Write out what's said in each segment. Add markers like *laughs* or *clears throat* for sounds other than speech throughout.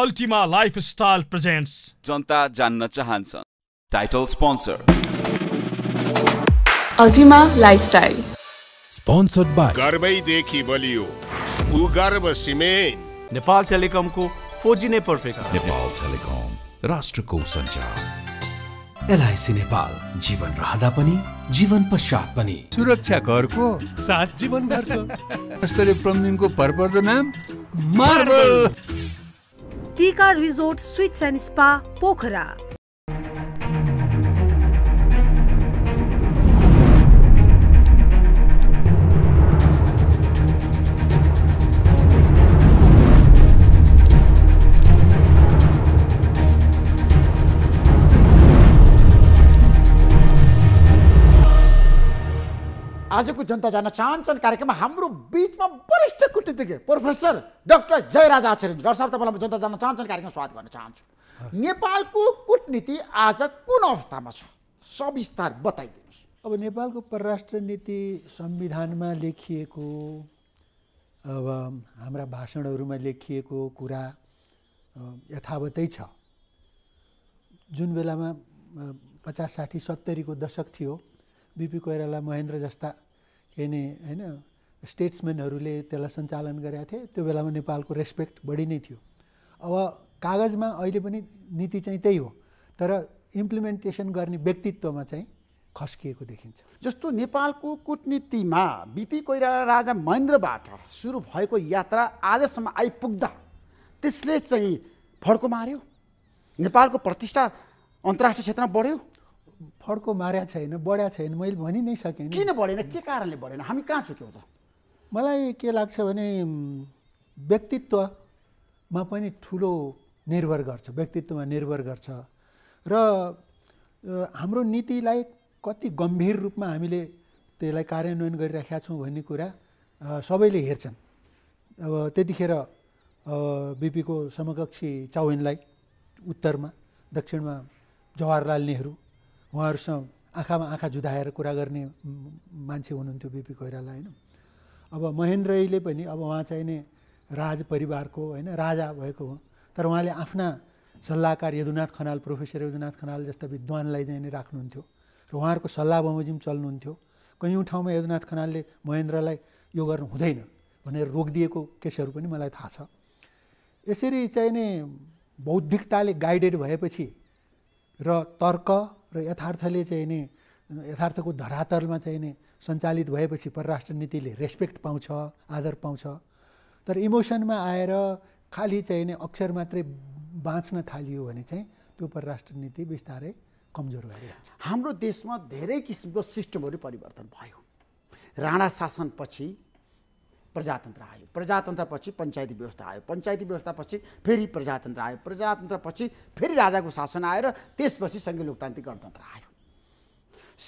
Ultima lifestyle presents जनता जान्न चाहन्छ title sponsor Ultima lifestyle sponsored by गर्वैदेखि बलियो भूगर्भ सिमेन्ट नेपाल टेलिकमको खोजी नै पर्फेक्ट नेपाल टेलिकम राष्ट्रको सञ्चार एलआईसी नेपाल जीवन रहँदा पनि जीवन पश्चात पनि सुरक्षा घरको साथ जीवन भरको प्रमिनको भरपर्दो नाम marble Tika resort suites and spa Pokhara आजको जनता जान चाहन्छन् कार्यक्रममा हाम्रो बिचमा वरिष्ठ कुटनीतिज्ञ professor doctor Jayaraj Acharya doctor साहब तपाईँलाई म जनता जान चाहन्छन् कार्यक्रम स्वागत गर्न चाहन्छु नेपालको कुटनीति आज कुन अवस्थामा छ सविस्तार बताइदिनुहोस् अब नेपालको परराष्ट्र नीति संविधानमा लेखिएको अब हाम्रा भाषणहरूमा लेखिएको कुरा यथावतै छ जुन बेलामा पचास साठी सत्तरीको दशक थियो बिपी कोइराला महेन्द्र जस्ता के नै होइन स्टेट्सम्यानहरूले त्यसलाई सञ्चालन गरेका थिए त्यो बेलामा नेपालको रेस्पेक्ट बढी नै थियो अब कागजमा अहिले पनि नीति चाहिँ त्यही हो तर इम्प्लिमेन्टेसन गर्ने व्यक्तित्वमा चाहिँ खस्किएको देखिन्छ जस्तो नेपालको कुटनीतिमा बिपी कोइराला राजा महेन्द्रबाट सुरु भएको यात्रा आजसम्म आइपुग्दा त्यसले चाहिँ फड्को मार्यो नेपालको प्रतिष्ठा अन्तर्राष्ट्रिय क्षेत्रमा बढ्यो फड्को मार्या छैन बढ्या छैन मैले भनि नै सकेँ किन बढेन के कारणले बढेन हामी कहाँ चुक्यौँ त मलाई के लाग्छ भने व्यक्तित्वमा पनि ठुलो निर्भर गर्छ व्यक्तित्वमा निर्भर गर्छ र हाम्रो नीतिलाई कति गम्भीर रूपमा हामीले त्यसलाई कार्यान्वयन गरिराखेका छौँ भन्ने कुरा सबैले हेर्छन् अब त्यतिखेर बिपीको समकक्षी चाउहिनलाई उत्तरमा दक्षिणमा जवाहरलाल नेहरू उहाँहरूसँग आँखामा आँखा जुधाएर कुरा गर्ने मान्छे हुनुहुन्थ्यो बिपी कोइराला होइन अब महेन्द्रले पनि अब उहाँ चाहिँ नै राज परिवारको होइन राजा भएको हो तर उहाँले आफ्ना सल्लाहकार यदुनाथ खनाल प्रोफेसर यदुनाथ खनाल जस्ता विद्वानलाई चाहिँ नै राख्नुहुन्थ्यो र उहाँहरूको सल्लाह बमोजिम चल्नुहुन्थ्यो कयौँ ठाउँमा यदुनाथ खनालले महेन्द्रलाई यो गर्नु हुँदैन भनेर रोकिदिएको केसहरू पनि मलाई थाहा छ यसरी चाहिँ नै बौद्धिकताले गाइडेड भएपछि र तर्क र यथार्थले चाहिँ नि यथार्थको धरातलमा चाहिँ नि सञ्चालित भएपछि परराष्ट्र नीतिले रेस्पेक्ट पाउँछ आदर पाउँछ तर इमोसनमा आएर खालि चाहिँ नि अक्षर मात्रै बाँच्न थालियो भने चाहिँ त्यो परराष्ट्र नीति बिस्तारै कमजोर भएर जान्छ हाम्रो देशमा धेरै किसिमको सिस्टमहरू परिवर्तन भयो राणा शासनपछि प्रजातन्त्र आयो प्रजातन्त्रपछि पञ्चायती व्यवस्था आयो पञ्चायती व्यवस्थापछि फेरि प्रजातन्त्र आयो प्रजातन्त्रपछि फेरि राजाको शासन आयो र त्यसपछि सङ्घीय लोकतान्त्रिक गणतन्त्र आयो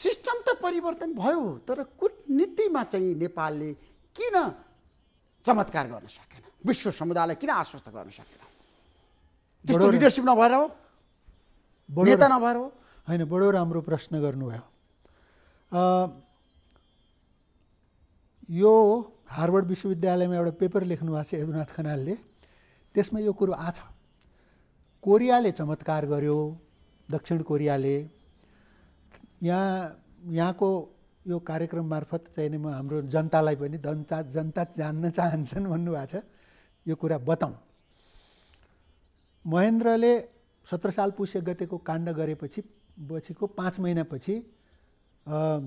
सिस्टम त परिवर्तन भयो तर कुटनीतिमा चाहिँ नेपालले किन चमत्कार गर्न सकेन विश्व समुदायलाई किन आश्वस्त गर्न सकेन त्यस्तो लिडरसिप नभएर हो नेता नभएर हो होइन बडो राम्रो प्रश्न गर्नुभयो यो हार्वर्ड विश्वविद्यालयमा एउटा पेपर लेख्नु भएको छ यदुनाथ खनालले त्यसमा यो कुरो आछ कोरियाले चमत्कार गर्यो दक्षिण कोरियाले यहाँ यहाँको यो कार्यक्रम मार्फत चाहिँ म हाम्रो जनतालाई पनि जनता जनता जान्न चाहन्छन् भन्नुभएको छ यो कुरा बताउँ महेन्द्रले सत्र साल पुष्य गतेको काण्ड गरेपछि पछिको पाँच महिनापछि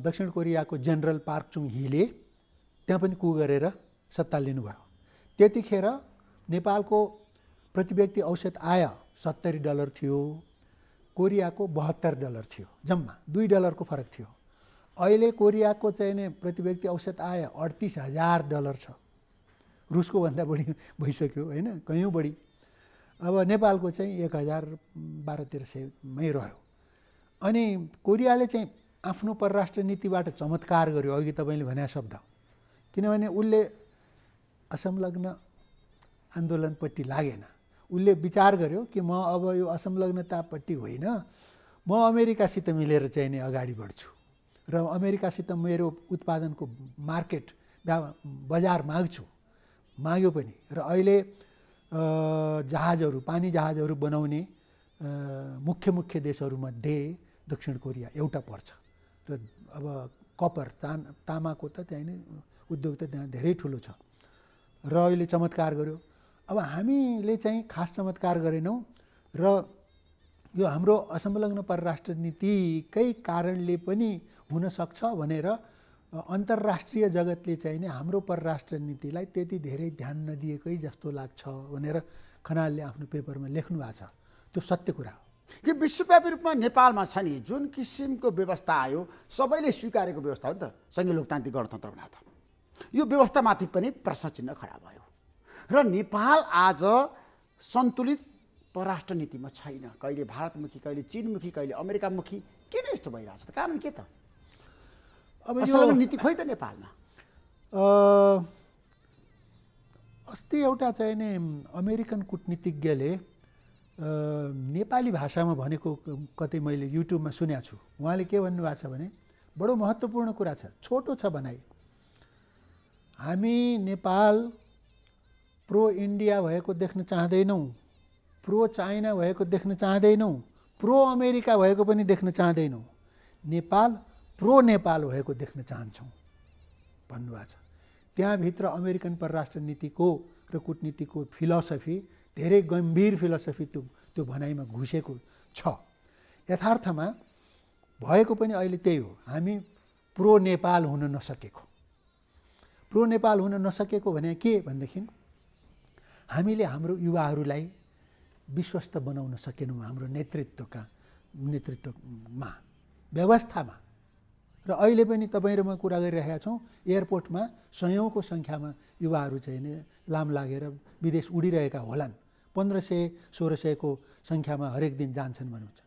दक्षिण कोरियाको जेनरल पार्क चुङ हिले त्यहाँ पनि कु गरेर सत्ता लिनुभयो त्यतिखेर नेपालको प्रति व्यक्ति औसत आय सत्तरी डलर थियो कोरियाको बहत्तर डलर थियो जम्मा दुई डलरको फरक थियो अहिले कोरियाको चाहिँ प्रति व्यक्ति औसत आय अडतिस हजार डलर छ रुसको भन्दा बढी भइसक्यो होइन कयौँ बढी अब नेपालको चाहिँ एक हजार बाह्र तेह्र सयमै रह्यो अनि कोरियाले चाहिँ आफ्नो परराष्ट्र नीतिबाट चमत्कार गर्यो अघि तपाईँले भने शब्द किनभने उसले असंलग्न आन्दोलनपट्टि लागेन उसले विचार गर्यो कि म अब यो असंलग्नतापट्टि होइन म अमेरिकासित मिलेर चाहिँ नि अगाडि बढ्छु र अमेरिकासित मेरो उत्पादनको मार्केट बजार माग्छु माग्यो पनि र अहिले जहाजहरू पानी जहाजहरू बनाउने मुख्य मुख्य देशहरूमध्ये दक्षिण कोरिया एउटा पर्छ र अब कपर तान तामाको त त्यहाँ नै उद्योग त त्यहाँ धेरै ठुलो छ र अहिले चमत्कार गर्यो अब हामीले चाहिँ खास चमत्कार गरेनौँ र यो हाम्रो असंलग्न परराष्ट्र नीतिकै कारणले पनि हुनसक्छ भनेर अन्तर्राष्ट्रिय जगतले चाहिँ नै हाम्रो परराष्ट्र नीतिलाई त्यति धेरै ध्यान नदिएकै जस्तो लाग्छ भनेर खनालले आफ्नो पेपरमा लेख्नु भएको छ त्यो सत्य कुरा हो यो विश्वव्यापी रूपमा नेपालमा छ नि जुन किसिमको व्यवस्था आयो सबैले स्वीकारेको व्यवस्था हो नि त सङ्घीय लोकतान्त्रिक गणतन्त्र हुन यो व्यवस्थामाथि पनि प्रश्न चिन्ह खडा भयो र नेपाल आज सन्तुलित पराष्ट्र नीतिमा छैन कहिले भारतमुखी कहिले चिनमुखी कहिले अमेरिकामुखी किन यस्तो भइरहेछ त कारण के त अब यो नीति खोइ त नेपालमा अस्ति एउटा चाहिँ नि अमेरिकन कुटनीतिज्ञले नेपाली भाषामा भनेको कतै मैले युट्युबमा सुनेको छु उहाँले के भन्नुभएको छ भने बडो महत्त्वपूर्ण कुरा छ छोटो छ भनाइ हामी नेपाल प्रो इन्डिया भएको देख्न चाहँदैनौँ प्रो चाइना भएको देख्न चाहँदैनौँ प्रो अमेरिका भएको पनि देख्न चाहँदैनौँ नेपाल प्रो नेपाल भएको देख्न चाहन्छौँ भन्नुभएको छ त्यहाँभित्र अमेरिकन परराष्ट्र नीतिको र कुटनीतिको फिलोसफी धेरै गम्भीर फिलोसफी त्यो त्यो भनाइमा घुसेको छ यथार्थमा भएको पनि अहिले त्यही हो हामी प्रो नेपाल हुन नसकेको प्रो नेपाल हुन नसकेको भने के भनेदेखि हामीले हाम्रो युवाहरूलाई विश्वस्त बनाउन सकेनौँ हाम्रो नेतृत्वका नेतृत्वमा व्यवस्थामा र अहिले पनि तपाईँ म कुरा गरिरहेका छौँ एयरपोर्टमा सयौँको सङ्ख्यामा युवाहरू चाहिँ लाम लागेर विदेश उडिरहेका होलान् पन्ध्र सय सोह्र सयको सङ्ख्यामा हरेक दिन जान्छन् भन्नुहुन्छ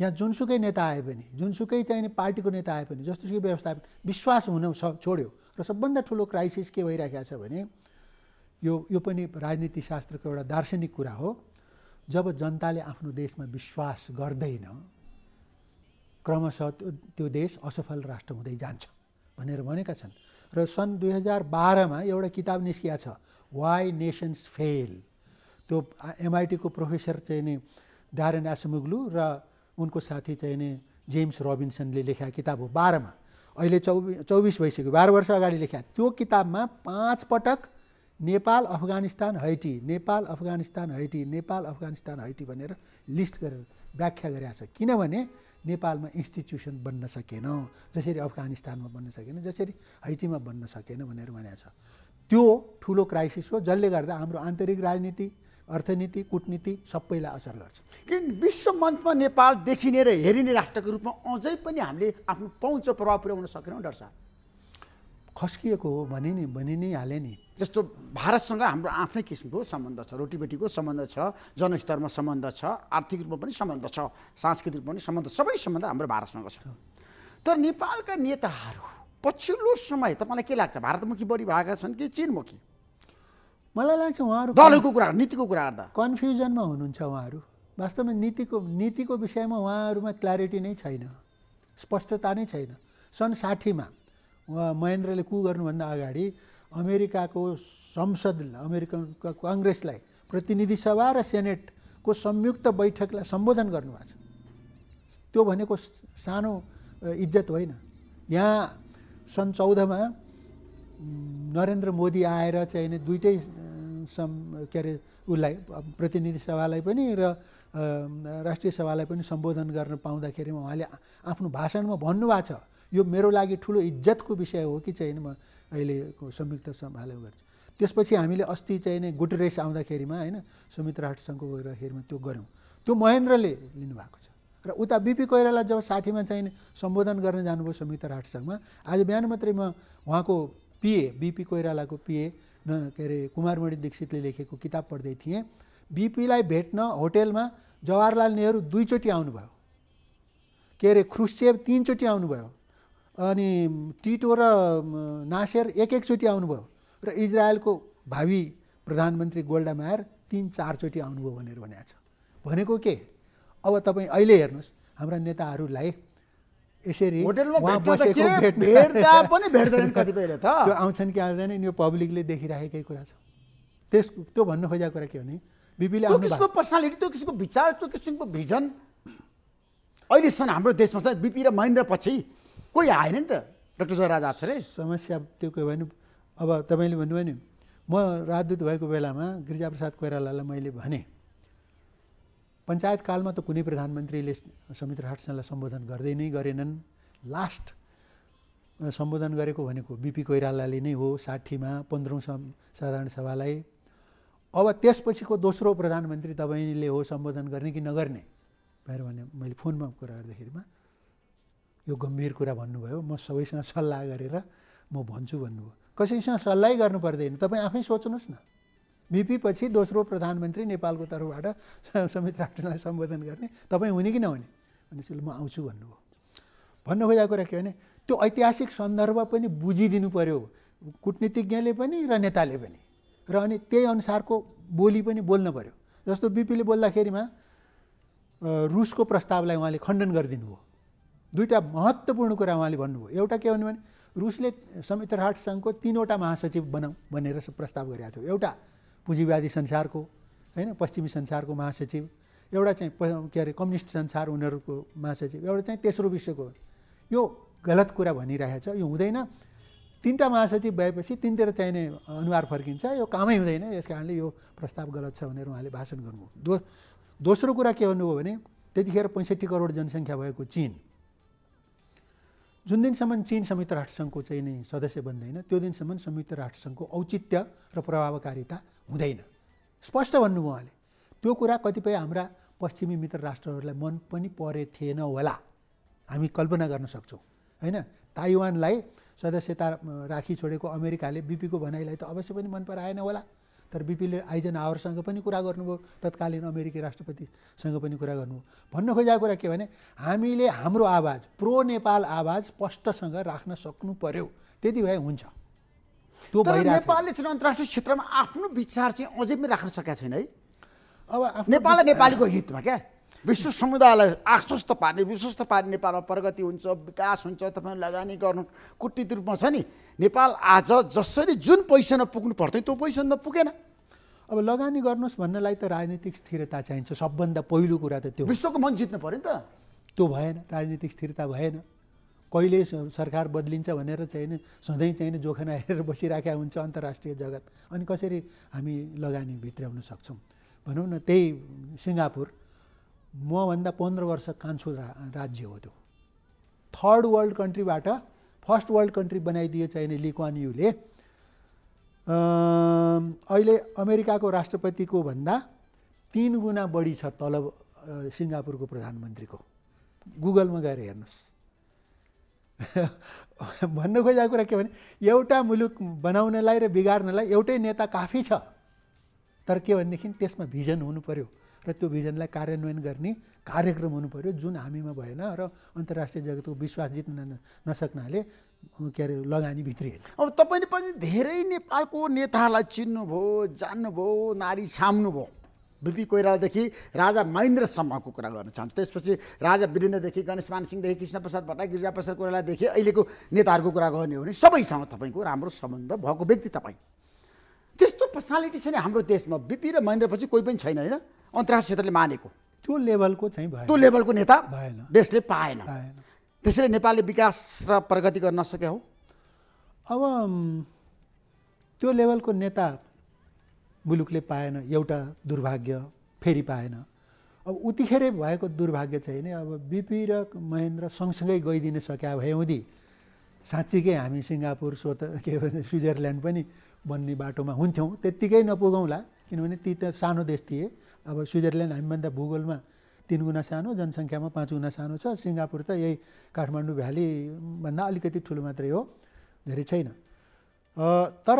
यहाँ जुनसुकै नेता आए पनि जुनसुकै चाहिने पार्टीको नेता आए पनि जस्तोसुकै व्यवस्था विश्वास हुन छोड्यो र सबभन्दा ठुलो क्राइसिस के भइरहेको छ भने यो यो पनि राजनीति शास्त्रको एउटा दार्शनिक कुरा हो जब जनताले आफ्नो देशमा विश्वास गर्दैन क्रमशः त्यो देश असफल राष्ट्र हुँदै जान्छ भनेर भनेका छन् र सन् दुई हजार बाह्रमा एउटा किताब निस्किया छ वाइ नेसन्स फेल त्यो एमआइटीको प्रोफेसर चाहिँ नि डारेन एसमुग्लु र उनको साथी चाहिँ नि जेम्स रबिन्सनले लेखेका किताब हो बाह्रमा अहिले चौबिस चौबिस भइसक्यो बाह्र वर्ष अगाडि लेखा त्यो किताबमा पाँच पटक Nepal Afghanistan Haiti Nepal Afghanistan Haiti Nepal Afghanistan Haiti भनेर लिस्ट गरेर व्याख्या गरेका छ किनभने नेपालमा इन्स्टिट्युसन बन्न सकेन जसरी अफगानिस्तानमा बन्न सकेन जसरी हैटीमा बन्न सकेन भनेर भनेको छ त्यो ठुलो क्राइसिस हो जसले गर्दा हाम्रो आन्तरिक राजनीति अर्थनीति कुटनीति सबैलाई असर गर्छ किन विश्व मञ्चमा नेपाल देखिने र हेरिने राष्ट्रको रूपमा अझै पनि हामीले आफ्नो पहुँच प्रभाव पुर्याउन सकेनौँ डर साहब खस्किएको हो भने नि भनि नै हाले नि जस्तो भारतसँग हाम्रो आफ्नै किसिमको सम्बन्ध छ रोटीबेटीको सम्बन्ध छ जनस्तरमा सम्बन्ध छ आर्थिक रूपमा पनि सम्बन्ध छ सांस्कृतिक रूपमा पनि सम्बन्ध सबै सम्बन्ध हाम्रो भारतसँग छ तर नेपालका नेताहरू पछिल्लो समय तपाईँलाई के लाग्छ भारतमुखी बढी भएका छन् कि चिनमुखी मलाई लाग्छ उहाँहरू दलहरूको कुरा नीतिको कुरा गर्दा कन्फ्युजनमा हुनुहुन्छ उहाँहरू वास्तवमा नीतिको नीतिको विषयमा उहाँहरूमा क्ल्यारिटी नै छैन स्पष्टता नै छैन सन् साठीमा उहाँ महेन्द्रले कु गर्नुभन्दा अगाडि अमेरिकाको संसद अमेरिकन कङ्ग्रेसलाई प्रतिनिधि सभा र सेनेटको संयुक्त बैठकलाई सम्बोधन गर्नुभएको छ त्यो भनेको सानो इज्जत होइन यहाँ सन् चौधमा नरेन्द्र मोदी आएर चाहिँ दुइटै सम के अरे उसलाई प्रतिनिधि सभालाई पनि र राष्ट्रिय सभालाई पनि सम्बोधन गर्न पाउँदाखेरि उहाँले आफ्नो भाषणमा भन्नुभएको छ यो मेरो लागि ठुलो इज्जतको विषय हो कि चाहिँ म अहिले संयुक्त सभाले गर्छु त्यसपछि हामीले अस्ति चाहिँ नै गुटरेस आउँदाखेरिमा होइन संयुक्त राष्ट्रसङ्घको गइरहेखेरिमा त्यो गऱ्यौँ त्यो महेन्द्रले लिनुभएको छ र उता बिपी कोइराला जब साठीमा चाहिँ सम्बोधन गर्न जानुभयो संयुक्त राष्ट्रसङ्घमा आज बिहान मात्रै म उहाँको पिए बिपी कोइरालाको पिए के अरे कुमारमणि दीक्षितले लेखेको किताब पढ्दै थिएँ बिपीलाई भेट्न होटेलमा जवाहरलाल नेहरू दुईचोटि आउनुभयो के अरे ख्रुसेब तिनचोटि आउनुभयो अनि टिटो र नासेर एक एकचोटि आउनुभयो र इजरायलको भावी प्रधानमन्त्री गोल्डामायर तिन चारचोटि आउनुभयो भनेर भनेको छ भनेको के अब तपाईँ अहिले हेर्नुहोस् हाम्रा नेताहरूलाई यसरी भेट्दा पनि भेट्दैन कतिपयले त त्यो आउँछन् कि आउँदैनन् यो पब्लिकले देखिराखेकै कुरा छ त्यस त्यो भन्नु खोजेको कुरा के भने बिपीले त्यो किसिमको पर्सनालिटी त्यो किसिमको विचार त्यो किसिमको भिजन अहिलेसम्म हाम्रो देशमा छ बिपी र महेन्द्र पछि कोही आएन नि त डाक्टर छ रे समस्या त्यो के भयो भने अब तपाईँले भन्नुभयो नि म राजदूत भएको बेलामा गिरिजाप्रसाद कोइरालालाई मैले भनेँ पञ्चायत कालमा त कुनै प्रधानमन्त्रीले समित्र हाटसेनलाई सम्बोधन गर्दै नै गरेनन् लास्ट सम्बोधन गरेको भनेको बिपी कोइरालाले नै हो साठीमा पन्ध्रौँ साधारण सभालाई अब त्यसपछिको दोस्रो प्रधानमन्त्री तपाईँले हो सम्बोधन गर्ने कि नगर्ने भनेर भने मैले फोनमा कुरा गर्दाखेरिमा यो गम्भीर कुरा भन्नुभयो म सबैसँग सल्लाह गरेर म भन्छु भन्नुभयो कसैसँग सल्लाहै गर्नु पर्दैन तपाईँ आफै सोच्नुहोस् न पछि दोस्रो प्रधानमन्त्री नेपालको तर्फबाट समित राष्ट्रलाई सम्बोधन गर्ने तपाईँ हुने कि नहुने भनेपछि म आउँछु भन्नुभयो भन्नु खोजेको कुरा के भने त्यो ऐतिहासिक सन्दर्भ पनि बुझिदिनु पऱ्यो कुटनीतिज्ञले पनि र नेताले पनि र अनि त्यही अनुसारको बोली पनि बोल्नु पऱ्यो जस्तो बिपीले बोल्दाखेरिमा रुसको प्रस्तावलाई उहाँले खण्डन गरिदिनु भयो दुईवटा महत्त्वपूर्ण कुरा उहाँले भन्नुभयो एउटा के भन्नु भने रुसले संयुक्त राष्ट्रसङ्घको तिनवटा महासचिव बनाऊ भनेर प्रस्ताव गरेका थियो एउटा पुँजीवादी संसारको होइन पश्चिमी संसारको महासचिव एउटा चाहिँ के अरे कम्युनिस्ट संसार उनीहरूको महासचिव एउटा चाहिँ तेस्रो विश्वको यो गलत कुरा भनिरहेको छ यो हुँदैन तिनवटा महासचिव भएपछि तिनतिर चाहिने अनुहार फर्किन्छ यो कामै हुँदैन यस कारणले यो प्रस्ताव गलत छ भनेर उहाँले भाषण गर्नु दो दोस्रो कुरा के भन्नुभयो भने त्यतिखेर पैँसठी करोड जनसङ्ख्या भएको चिन जुन दिनसम्म चिन संयुक्त राष्ट्रसङ्घको चाहिँ नै सदस्य बन्दैन त्यो दिनसम्म संयुक्त राष्ट्रसङ्घको औचित्य र प्रभावकारिता हुँदैन स्पष्ट भन्नुभयो उहाँले त्यो कुरा कतिपय हाम्रा पश्चिमी मित्र राष्ट्रहरूलाई मन पनि परे थिएन होला हामी कल्पना गर्न सक्छौँ होइन ताइवानलाई सदस्यता राखी छोडेको अमेरिकाले बिपीको भनाइलाई त अवश्य पनि मन पराएन होला तर बिपीले आइजन आवरसँग पनि कुरा गर्नुभयो तत्कालीन अमेरिकी राष्ट्रपतिसँग पनि कुरा गर्नुभयो भन्न खोजेको कुरा के भने हामीले हाम्रो आवाज प्रो नेपाल आवाज स्पष्टसँग राख्न सक्नु पर्यो त्यति भए हुन्छ त्यो भइरहेको नेपालले चाहिँ अन्तर्राष्ट्रिय क्षेत्रमा आफ्नो विचार चाहिँ अझै पनि राख्न सकेका छैन है अब नेपाललाई नेपालीको हितमा क्या विश्व समुदायलाई आश्वस्त पार्ने विश्वस्त पार्ने नेपालमा प्रगति हुन्छ विकास हुन्छ तपाईँ लगानी गर्नु कुटित रूपमा छ नि नेपाल आज जसरी जुन पैसा पुग्नु पर्थ्यो त्यो पैसा नपुगेन अब लगानी गर्नुहोस् भन्नलाई त राजनीतिक स्थिरता चाहिन्छ सबभन्दा पहिलो कुरा त त्यो विश्वको मन जित्नु पऱ्यो नि त त्यो भएन राजनीतिक स्थिरता भएन कहिले सरकार बदलिन्छ भनेर चाहिँ सधैँ चाहिँ जोखना हेरेर बसिराखेका हुन्छ अन्तर्राष्ट्रिय जगत अनि कसरी हामी लगानी भित्राउन सक्छौँ भनौँ न त्यही सिङ्गापुर मभन्दा पन्ध्र वर्ष कान्छु रा राज्य हो त्यो थर्ड वर्ल्ड कन्ट्रीबाट फर्स्ट वर्ल्ड कन्ट्री बनाइदियो चाहिने लिक्वान युले अहिले अमेरिकाको राष्ट्रपतिको भन्दा तिन गुणा बढी छ तलब सिङ्गापुरको प्रधानमन्त्रीको गुगलमा गएर हेर्नुहोस् *laughs* भन्नु खोजेको कुरा के भने एउटा मुलुक बनाउनलाई र बिगार्नलाई एउटै नेता काफी छ तर के भनेदेखि त्यसमा भिजन हुनु पऱ्यो र त्यो भिजनलाई कार्यान्वयन गर्ने कार्यक्रम हुनु पऱ्यो जुन हामीमा भएन र अन्तर्राष्ट्रिय जगतको विश्वास जित्न नसक्नाले के अरे लगानी भित्री अब तपाईँले पनि धेरै नेपालको नेताहरूलाई चिन्नुभयो जान्नुभयो नारी छाम्नुभयो बिपी कोइरालादेखि राजा महेन्द्रसम्मको कुरा गर्न चाहन्छु त्यसपछि राजा वीरेन्द्रदेखि गणेशमान सिंहदेखि कृष्णप्रसाद भट्टराई गिरिजाप्रसाद कोइरालादेखि अहिलेको नेताहरूको कुरा गर्ने हो भने सबैसँग तपाईँको राम्रो सम्बन्ध भएको व्यक्ति तपाईँ त्यस्तो पर्सनालिटी छैन हाम्रो देशमा बिपी र महेन्द्रपछि कोही पनि छैन होइन अन्तर्राष्ट्रिय क्षेत्रले मानेको त्यो लेभलको चाहिँ त्यो लेभलको नेता भएन देशले पाएन त्यसैले नेपालले विकास र प्रगति गर्न नसके हो अब त्यो लेभलको नेता मुलुकले पाएन एउटा दुर्भाग्य फेरि पाएन अब उतिखेरै भएको दुर्भाग्य चाहिँ नि अब बिपी र महेन्द्र सँगसँगै गइदिन सक्या भए साँच्चीकै हामी सिङ्गापुर स्वत के भन्छ स्विजरल्यान्ड पनि बन्ने बाटोमा हुन्थ्यौँ त्यत्तिकै नपुगौँला किनभने ती त सानो देश थिए अब स्विजरल्यान्ड हामीभन्दा भूगोलमा तिन गुणा सानो जनसङ्ख्यामा पाँच गुणा सानो छ सिङ्गापुर त यही काठमाडौँ भ्यालीभन्दा अलिकति ठुलो मात्रै हो धेरै छैन तर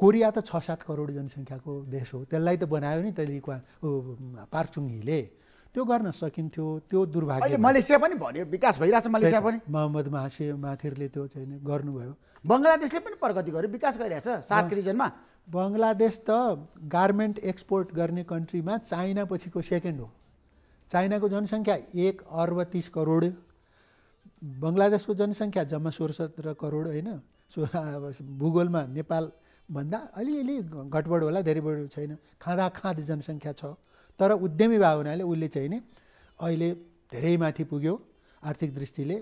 कोरिया त छ सात करोड जनसङ्ख्याको देश हो त्यसलाई त बनायो नि त्यसले पार्चुङ हिले त्यो गर्न सकिन्थ्यो त्यो दुर्भाग्य मलेसिया पनि भन्यो विकास भइरहेछ मलेसिया पनि मोहम्मद महासे माथिरले त्यो चाहिँ गर्नुभयो बङ्गलादेशले पनि प्रगति गर्यो विकास गरिरहेछ सार्क रिजनमा बङ्गलादेश त गार्मेन्ट एक्सपोर्ट गर्ने कन्ट्रीमा चाइना पछिको सेकेन्ड हो चाइनाको जनसङ्ख्या एक अर्ब तिस करोड बङ्गलादेशको जनसङ्ख्या जम्मा सोह्र सत्र करोड होइन भूगोलमा नेपाल भन्दा अलिअलि घटबड होला धेरै बढी छैन खाँदा खाँद जनसङ्ख्या छ तर उद्यमी भएको हुनाले उसले चाहिँ नि अहिले धेरै माथि पुग्यो आर्थिक दृष्टिले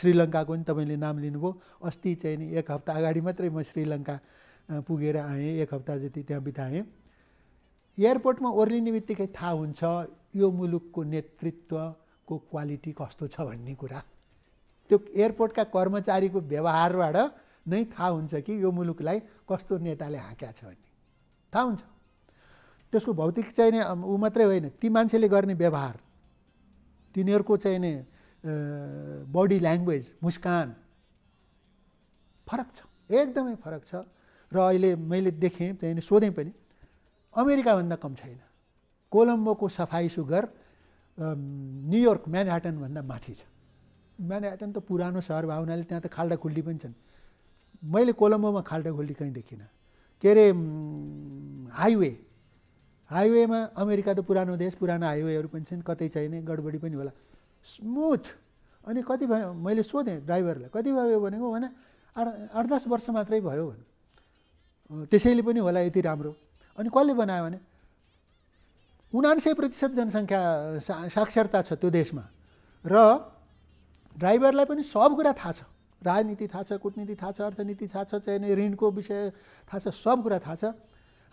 श्रीलङ्काको नि तपाईँले नाम लिनुभयो अस्ति चाहिँ नि एक हप्ता अगाडि मात्रै म श्रीलङ्का पुगेर आएँ एक हप्ता जति त्यहाँ बिताएँ एयरपोर्टमा ओर्लिने बित्तिकै थाहा हुन्छ यो मुलुकको नेतृत्वको क्वालिटी कस्तो छ भन्ने कुरा त्यो एयरपोर्टका कर्मचारीको व्यवहारबाट नै थाहा हुन्छ कि यो मुलुकलाई कस्तो नेताले हाँक्या छ भन्ने थाहा हुन्छ त्यसको भौतिक चाहिने ऊ मात्रै होइन ती मान्छेले गर्ने व्यवहार तिनीहरूको चाहिने बडी ल्याङ्ग्वेज मुस्कान फरक छ एकदमै फरक छ र अहिले मैले देखेँ त्यहाँनिर सोधेँ पनि अमेरिकाभन्दा कम छैन कोलम्बोको सफाइ सुगर न्युयोर्क म्यानहाटनभन्दा माथि छ म्यानहाटन त पुरानो सहर भएको हुनाले त्यहाँ त खाल्डाखुल्डी पनि छन् मैले कोलम्बोमा खाल्टा खोल्टी कहीँ देखिनँ के अरे हाइवे हाइवेमा अमेरिका त पुरानो देश पुरानो हाइवेहरू पनि छन् कतै चाहिने गडबडी पनि होला स्मुथ अनि कति भयो मैले सोधेँ ड्राइभरलाई कति भयो भनेको भने आठ आठ दस वर्ष मात्रै भयो भने त्यसैले पनि होला यति राम्रो अनि कसले बनायो भने उनान्सय प्रतिशत जनसङ्ख्या सा साक्षरता छ त्यो देशमा र ड्राइभरलाई पनि सब कुरा थाहा छ राजनीति थाहा छ कुटनीति थाहा छ अर्थनीति थाहा छ चाहिने ऋणको विषय थाहा छ सब कुरा थाहा छ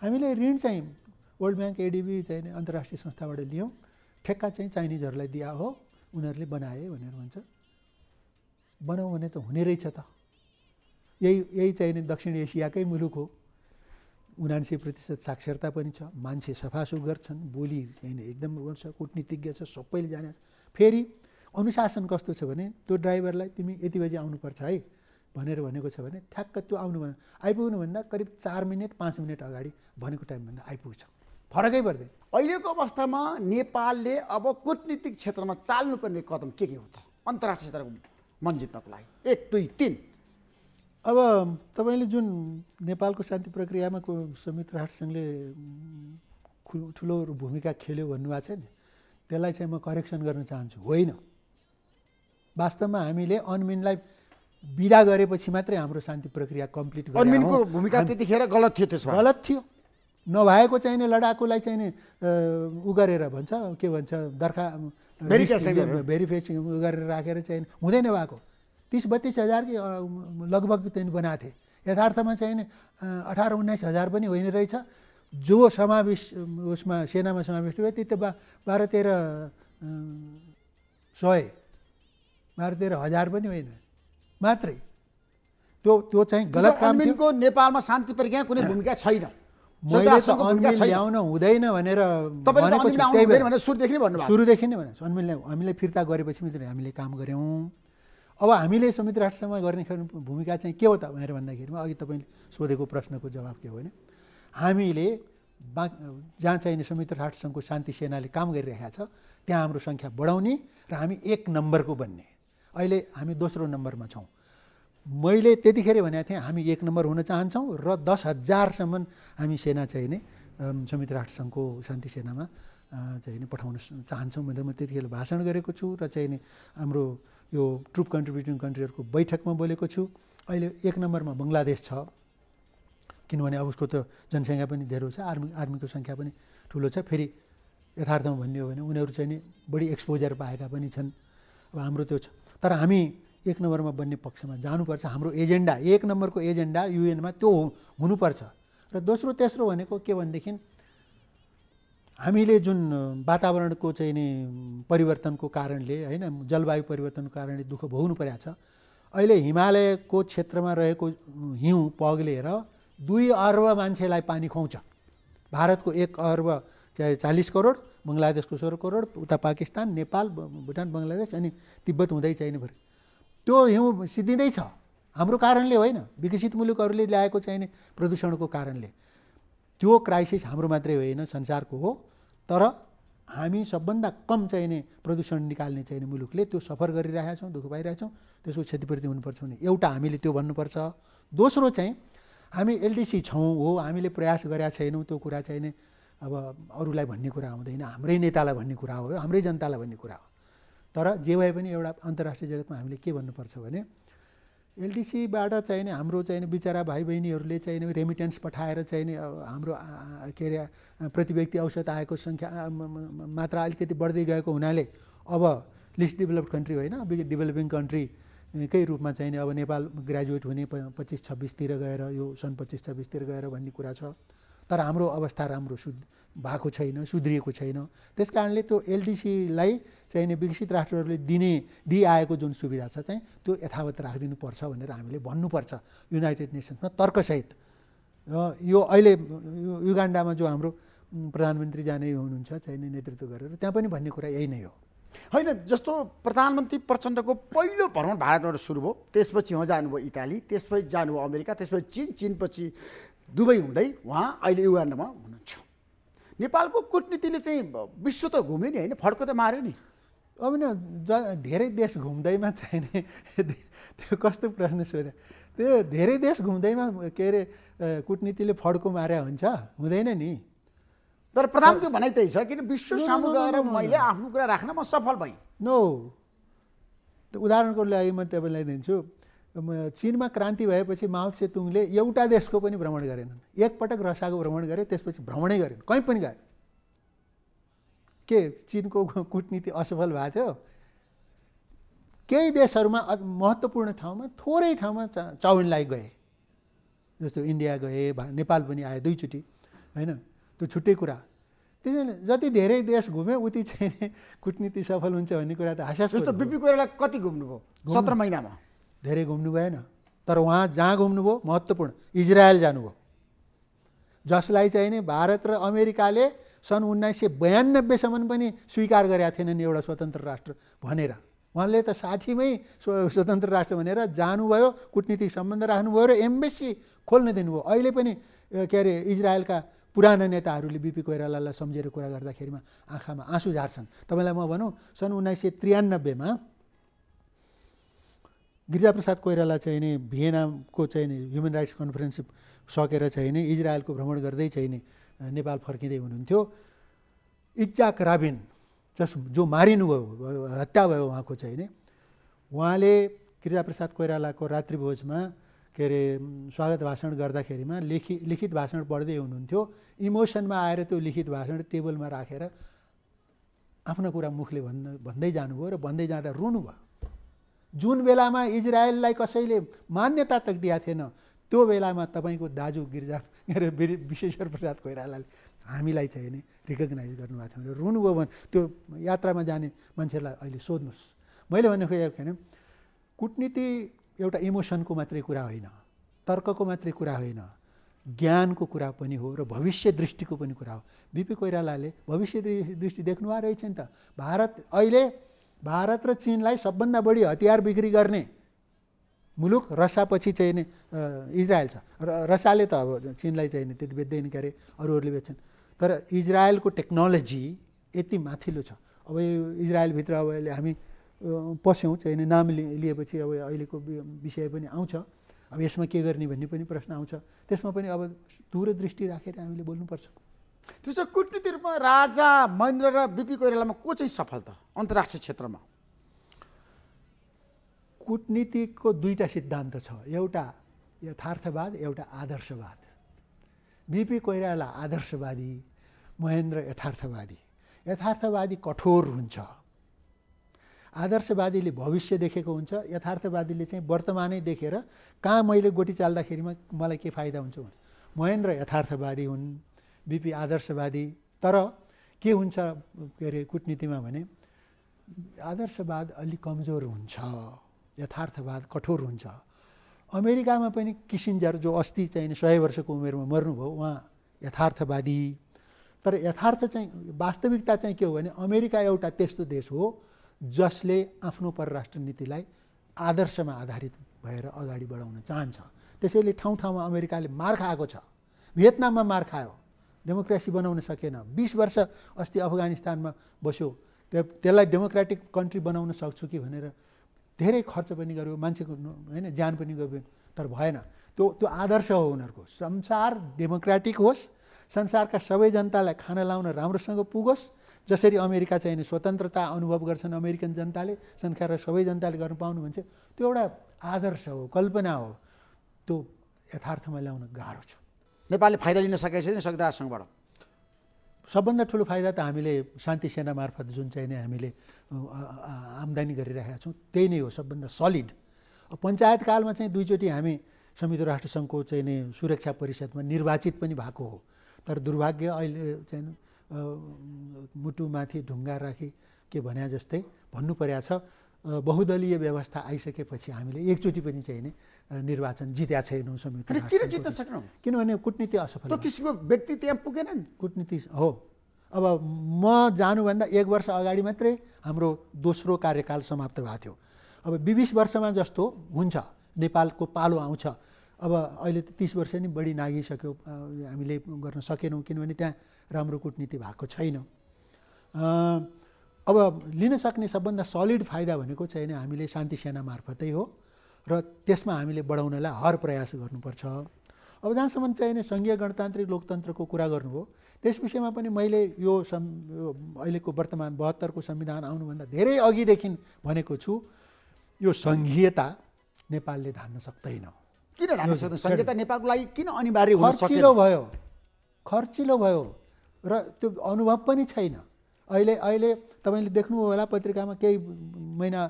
हामीले ऋण चाहिँ वर्ल्ड ब्याङ्क एडिबी चाहिने अन्तर्राष्ट्रिय संस्थाबाट लियौँ ठेक्का चाहिँ चाइनिजहरूलाई दिया हो उनीहरूले बनाए भनेर भन्छ बनाऊ भने त हुने रहेछ त यही यही चाहिने दक्षिण एसियाकै मुलुक हो उनान्से प्रतिशत साक्षरता पनि छ मान्छे सफा सुग्घर छन् बोली होइन एकदम राम्रो छ कुटनीतिज्ञ छ सबैले जाने फेरि अनुशासन कस्तो छ भने त्यो ड्राइभरलाई तिमी यति बजी आउनुपर्छ है भनेर भनेको छ भने ठ्याक्क त्यो आउनु आइपुग्नुभन्दा करिब चार मिनट पाँच मिनट अगाडि भनेको टाइमभन्दा आइपुग्छ फरकै पर्दैन अहिलेको अवस्थामा नेपालले अब कुटनीतिक क्षेत्रमा चाल्नुपर्ने कदम के के हो त अन्तर्राष्ट्रिय क्षेत्रको मन जित्नको लागि एक दुई तिन अब तपाईँले जुन नेपालको शान्ति प्रक्रियामा को संयुक्त राष्ट्रसङ्घले ठुलो भूमिका खेल्यो भन्नुभएको छ नि त्यसलाई चाहिँ म करेक्सन गर्न चाहन्छु होइन वास्तवमा हामीले अनमिनलाई विदा गरेपछि मात्रै हाम्रो शान्ति प्रक्रिया कम्प्लिट अनमिनको भूमिका त्यतिखेर गलत थियो त्यसमा गलत थियो नभएको चाहिँ लडाकुलाई चाहिँ उ गरेर भन्छ के भन्छ दर्खा भेरिफिकेसन गरेर राखेर चाहिँ हुँदैन भएको तिस बत्तिस हजारकै लगभग त्यहाँदेखि बनाएको थिएँ यथार्थमा चाहिँ अठार उन्नाइस हजार पनि होइन रहेछ जो समावेश उसमा सेनामा समावेश भयो त्यति त बा बाह्र तेह्र सय बाह्र तेह्र हजार पनि होइन मात्रै त्यो त्यो चाहिँ गलत काम नेपालमा शान्ति प्रक्रिया कुनै *coughs* भूमिका छैन ल्याउन हुँदैन भनेर सुरुदेखि नै भनेको अन्मिलले हामीले फिर्ता गरेपछि मात्रै हामीले काम गऱ्यौँ अब हामीले संयुक्त राष्ट्रसँग गर्ने भूमिका चाहिँ के हो त भनेर भन्दाखेरिमा अघि तपाईँले सोधेको प्रश्नको जवाब के हो भने हामीले बा जहाँ चाहिने संयुक्त राष्ट्रसङ्घको शान्ति सेनाले काम गरिरहेको छ त्यहाँ हाम्रो सङ्ख्या बढाउने र हामी एक नम्बरको बन्ने अहिले हामी दोस्रो नम्बरमा छौँ मैले त्यतिखेर भनेको थिएँ हामी एक नम्बर हुन चाहन्छौँ र दस हजारसम्म हामी सेना चाहिँ नै संयुक्त राष्ट्रसङ्घको शान्ति सेनामा चाहिँ नै पठाउन चाहन्छौँ भनेर म त्यतिखेर भाषण गरेको छु र चाहिँ नि हाम्रो यो ट्रुप कन्ट्रिब्युटिङ कन्ट्रीहरूको बैठकमा बोलेको छु अहिले एक नम्बरमा बङ्गलादेश छ किनभने अब उसको त जनसङ्ख्या पनि धेरै छ आर्मी आर्मीको सङ्ख्या पनि ठुलो छ फेरि यथार्थमा भन्ने हो भने उनीहरू चाहिँ नि बढी एक्सपोजर पाएका पनि छन् अब हाम्रो त्यो तर हामी एक नम्बरमा बन्ने पक्षमा जानुपर्छ हाम्रो एजेन्डा एक नम्बरको एजेन्डा युएनमा त्यो हुनुपर्छ र दोस्रो तेस्रो भनेको के भनेदेखि हामीले जुन वातावरणको चाहिँ नि परिवर्तनको कारणले होइन जलवायु परिवर्तनको कारणले दुःख भोग्नु परेको छ अहिले हिमालयको क्षेत्रमा रहेको हिउँ पग्लेर दुई अर्ब मान्छेलाई पानी खुवाउँछ भारतको एक अर्ब चालिस करोड बङ्गलादेशको सोह्र करोड उता पाकिस्तान नेपाल भुटान बङ्गलादेश अनि तिब्बत हुँदै चाहिने भयो त्यो हिउँ छ हाम्रो कारणले होइन विकसित मुलुकहरूले ल्याएको चाहिने प्रदूषणको कारणले त्यो क्राइसिस हाम्रो मात्रै होइन संसारको हो तर हामी सबभन्दा कम चाहिने प्रदूषण निकाल्ने चाहिने मुलुकले त्यो सफर गरिरहेका छौँ दुःख पाइरहेछौँ त्यसको क्षतिपूर्ति हुनुपर्छ भने एउटा हामीले त्यो भन्नुपर्छ दोस्रो चाहिँ हामी एलडिसी छौँ हो हामीले प्रयास गरेका छैनौँ त्यो कुरा चाहिने अब अरूलाई भन्ने कुरा आउँदैन हाम्रै नेतालाई भन्ने कुरा हो हाम्रै जनतालाई भन्ने कुरा हो तर जे भए पनि एउटा अन्तर्राष्ट्रिय जगतमा हामीले के भन्नुपर्छ भने एलडिसीबाट चाहिने हाम्रो चाहिने बिचरा भाइ बहिनीहरूले चाहिने रेमिटेन्स पठाएर चाहिने हाम्रो के अरे प्रति व्यक्ति औषध आएको सङ्ख्या मात्रा अलिकति बढ्दै गएको हुनाले अब लिस्ट डेभलप्ड कन्ट्री होइन डेभलपिङ कन्ट्रीकै रूपमा चाहिने अब नेपाल ग्रेजुएट हुने पच्चिस छब्बिसतिर गएर यो सन् पच्चिस छब्बिसतिर गएर भन्ने कुरा छ तर हाम्रो अवस्था राम्रो सु भएको छैन सुध्रिएको छैन त्यस कारणले त्यो एलडिसीलाई चाहिने विकसित राष्ट्रहरूले दिने दिइआएको जुन सुविधा छ चाहिँ त्यो यथावत राखिदिनुपर्छ भनेर हामीले भन्नुपर्छ युनाइटेड नेसन्समा तर्कसहित यो अहिले युगाण्डामा जो हाम्रो प्रधानमन्त्री जाने हुनुहुन्छ चाहिने नेतृत्व गरेर त्यहाँ पनि भन्ने कुरा यही नै हो होइन जस्तो प्रधानमन्त्री प्रचण्डको पहिलो भ्रमण भारतबाट सुरु भयो त्यसपछि उहाँ जानुभयो इटाली त्यसपछि जानुभयो अमेरिका त्यसपछि चिन चिनपछि दुबई हुँदै उहाँ अहिले युगाण्डमा हुनुहुन्छ नेपालको कुटनीतिले चाहिँ विश्व त घुम्यो नि होइन फड्को त मार्यो नि अब न ज धेरै देश घुम्दैमा छैन त्यो कस्तो प्रश्न सोध्यो त्यो धेरै देश घुम्दैमा के अरे कुटनीतिले फड्को मारे हुन्छ हुँदैन नि तर प्रधान त्यो भनाइ त्यही छ किन विश्व सामु गएर मैले आफ्नो कुरा राख्न म सफल भएँ नो उदाहरणको लागि म तपाईँलाई दिन्छु चिनमा क्रान्ति भएपछि माओ सेतुङले एउटा देशको पनि भ्रमण गरेनन् एकपटक रसाको भ्रमण गरे त्यसपछि भ्रमणै गरेन कहीँ पनि गए के चिनको कुटनीति असफल भएको थियो केही देशहरूमा महत्त्वपूर्ण ठाउँमा थोरै ठाउँमा चा चाउनलाई गए जस्तो इन्डिया गए नेपाल पनि आए दुईचोटि होइन त्यो छुट्टै कुरा त्यसैले जति धेरै देश घुम्यो उति चाहिँ *laughs* कुटनीति सफल हुन्छ भन्ने कुरा त हास्यास्पद जस्तो बिपी कोइराला कति घुम्नुभयो सत्र महिनामा धेरै घुम्नु भएन तर उहाँ जहाँ घुम्नुभयो महत्त्वपूर्ण इजरायल जानुभयो जसलाई चाहिँ नि भारत र अमेरिकाले सन् उन्नाइस सय बयानब्बेसम्म पनि स्वीकार गरेका थिएनन् एउटा स्वतन्त्र राष्ट्र भनेर उहाँले त साठीमै स्व स्वतन्त्र राष्ट्र भनेर जानुभयो कुटनीतिक सम्बन्ध राख्नुभयो र एम्बेसी खोल्न दिनुभयो अहिले पनि के अरे इजरायलका पुराना नेताहरूले बिपी कोइरालालाई सम्झेर कुरा गर्दाखेरिमा आँखामा आँसु झार्छन् तपाईँलाई म भनौँ सन् उन्नाइस सय त्रियानब्बेमा गिरिजाप्रसाद कोइराला चाहिँ नि भिएनाको चाहिँ नि ह्युमन राइट्स कन्फरेन्स सकेर चाहिँ नि इजरायलको भ्रमण गर्दै चाहिँ नि नेपाल फर्किँदै हुनुहुन्थ्यो इज्जाक राबिन जस जो मारिनुभयो हत्या भयो उहाँको चाहिँ नि उहाँले गिरिजाप्रसाद कोइरालाको रात्रिभोजमा के अरे स्वागत भाषण गर्दाखेरिमा लेखि लिखित भाषण पढ्दै हुनुहुन्थ्यो इमोसनमा आएर त्यो लिखित भाषण टेबलमा राखेर आफ्नो कुरा मुखले भन्न भन्दै जानुभयो र भन्दै जाँदा रुनु भयो जुन बेलामा इजरायललाई कसैले मान्यता तक दिएको थिएन त्यो बेलामा तपाईँको दाजु गिरिजा विश्वेश्वर प्रसाद कोइरालाले हामीलाई चाहिँ नि रिकगनाइज गर्नुभएको थियो रुनु रुनुभयो भने त्यो यात्रामा जाने मान्छेहरूलाई अहिले सोध्नुहोस् मैले भन्नु खोजेको होइन कुटनीति एउटा इमोसनको मात्रै कुरा होइन तर्कको मात्रै कुरा होइन ज्ञानको कुरा पनि हो र भविष्य दृष्टिको पनि कुरा हो बिपी कोइरालाले भविष्य दृष्टि देख्नुभएको रहेछ नि त भारत अहिले भारत र चिनलाई सबभन्दा बढी हतियार बिक्री गर्ने मुलुक रसापछि चाहिने इजरायल छ र रसाले त अब चिनलाई चाहिने त्यति बेच्दैन के अरे अरूहरूले बेच्छन् तर इजरायलको टेक्नोलोजी यति माथिल्लो छ अब यो इजरायलभित्र अब अहिले हामी पस्यौँ चाहिने नाम लिएपछि अब अहिलेको विषय पनि आउँछ अब यसमा के गर्ने भन्ने पनि प्रश्न आउँछ त्यसमा पनि अब दूरदृष्टि राखेर हामीले बोल्नुपर्छ त्यसो कुटनीति रूपमा राजा महेन्द्र र बिपी कोइरालामा को चाहिँ सफल त अन्तर्राष्ट्रिय क्षेत्रमा कुटनीतिको दुईवटा सिद्धान्त छ एउटा यथार्थवाद एउटा आदर्शवाद बिपी कोइराला आदर्शवादी महेन्द्र यथार्थवादी यथार्थवादी कठोर हुन्छ आदर्शवादीले भविष्य देखेको हुन्छ यथार्थवादीले चाहिँ वर्तमानै देखेर कहाँ मैले गोटी चाल्दाखेरिमा मलाई के फाइदा हुन्छ भने महेन्द्र यथार्थवादी हुन् बिपी आदर्शवादी तर के हुन्छ के अरे कुटनीतिमा भने आदर्शवाद अलिक कमजोर हुन्छ यथार्थवाद कठोर हुन्छ अमेरिकामा पनि किसिन्जर जो अस्ति चाहिँ सय वर्षको उमेरमा मर्नुभयो उहाँ यथार्थवादी तर यथार्थ चाहिँ वास्तविकता चाहिँ के हो भने अमेरिका एउटा त्यस्तो देश हो जसले आफ्नो परराष्ट्र नीतिलाई आदर्शमा आधारित भएर अगाडि बढाउन चाहन्छ त्यसैले ठाउँ ठाउँमा अमेरिकाले मार खाएको छ भियतनाममा मार खायो डेमोक्रेसी बनाउन सकेन बिस वर्ष अस्ति अफगानिस्तानमा बस्यो त्यसलाई डेमोक्रेटिक कन्ट्री बनाउन सक्छु कि भनेर धेरै खर्च पनि गऱ्यो मान्छेको होइन ज्यान पनि गयो तर भएन त्यो त्यो आदर्श हो उनीहरूको संसार डेमोक्रेटिक होस् संसारका सबै जनतालाई खाना लाउन राम्रोसँग पुगोस् जसरी अमेरिका चाहिँ स्वतन्त्रता अनुभव गर्छन् अमेरिकन जनताले संसारका सबै जनताले गर्न पाउनु भन्छ त्यो एउटा आदर्श हो कल्पना हो त्यो यथार्थमा ल्याउन गाह्रो छ नेपालले फाइदा लिन सकेको छैन संविधानसँगबाट सबभन्दा ठुलो फाइदा त हामीले शान्ति सेना मार्फत जुन चाहिँ नै हामीले आम्दानी गरिरहेका छौँ त्यही नै हो सबभन्दा सलिड पञ्चायतकालमा चाहिँ दुईचोटि हामी संयुक्त राष्ट्रसङ्घको चाहिँ नै सुरक्षा परिषदमा निर्वाचित पनि भएको हो तर दुर्भाग्य अहिले चाहिँ मुटुमाथि ढुङ्गा राखी के भने जस्तै भन्नु परेको छ बहुदलीय व्यवस्था आइसकेपछि हामीले एकचोटि पनि चाहिँ नि निर्वाचन जित्या छैनौँ संयुक्त किन जित्न सक्नु किनभने कुटनीति असफल किसिमको व्यक्ति त्यहाँ नि कुटनीति हो अब म जानुभन्दा एक वर्ष अगाडि मात्रै हाम्रो दोस्रो कार्यकाल समाप्त भएको थियो अब बिबिस वर्षमा जस्तो हुन्छ नेपालको पालो आउँछ अब अहिले त तिस वर्ष नि बढी नागिसक्यो हामीले गर्न सकेनौँ किनभने त्यहाँ राम्रो कुटनीति भएको छैन अब लिन सक्ने सबभन्दा सलिड फाइदा भनेको चाहिँ हामीले शान्ति सेना मार्फतै हो र त्यसमा हामीले बढाउनलाई हर प्रयास गर्नुपर्छ अब जहाँसम्म चाहिने सङ्घीय गणतान्त्रिक लोकतन्त्रको कुरा गर्नुभयो त्यस विषयमा पनि मैले यो सम् अहिलेको वर्तमान बहत्तरको संविधान आउनुभन्दा धेरै अघिदेखि भनेको छु यो सङ्घीयता नेपालले धान्न सक्दैन किन धान्न सक्दैन सङ्घीयता नेपालको लागि किन अनिवार्य खर्चिलो भयो खर्चिलो भयो र त्यो अनुभव पनि छैन अहिले अहिले तपाईँले देख्नुभयो होला पत्रिकामा केही महिना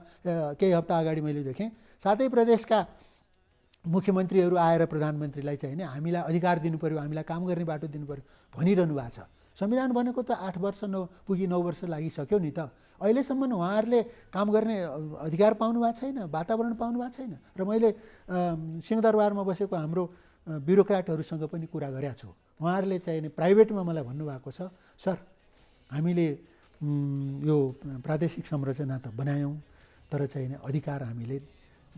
केही हप्ता अगाडि मैले देखेँ सातै प्रदेशका मुख्यमन्त्रीहरू आएर प्रधानमन्त्रीलाई चाहिँ होइन हामीलाई अधिकार दिनुपऱ्यो हामीलाई काम गर्ने बाटो दिनुपऱ्यो भनिरहनु भएको छ संविधान भनेको त आठ वर्ष नौ पुगी नौ वर्ष लागिसक्यो नि त अहिलेसम्म उहाँहरूले काम गर्ने अधिकार पाउनु भएको छैन वातावरण पाउनु भएको छैन र मैले सिंहदरबारमा बसेको हाम्रो ब्युरोक्राटहरूसँग पनि कुरा गरेका छु उहाँहरूले चाहिँ प्राइभेटमा मलाई भन्नुभएको छ सर हामीले यो प्रादेशिक संरचना त बनायौँ तर चाहिँ अधिकार हामीले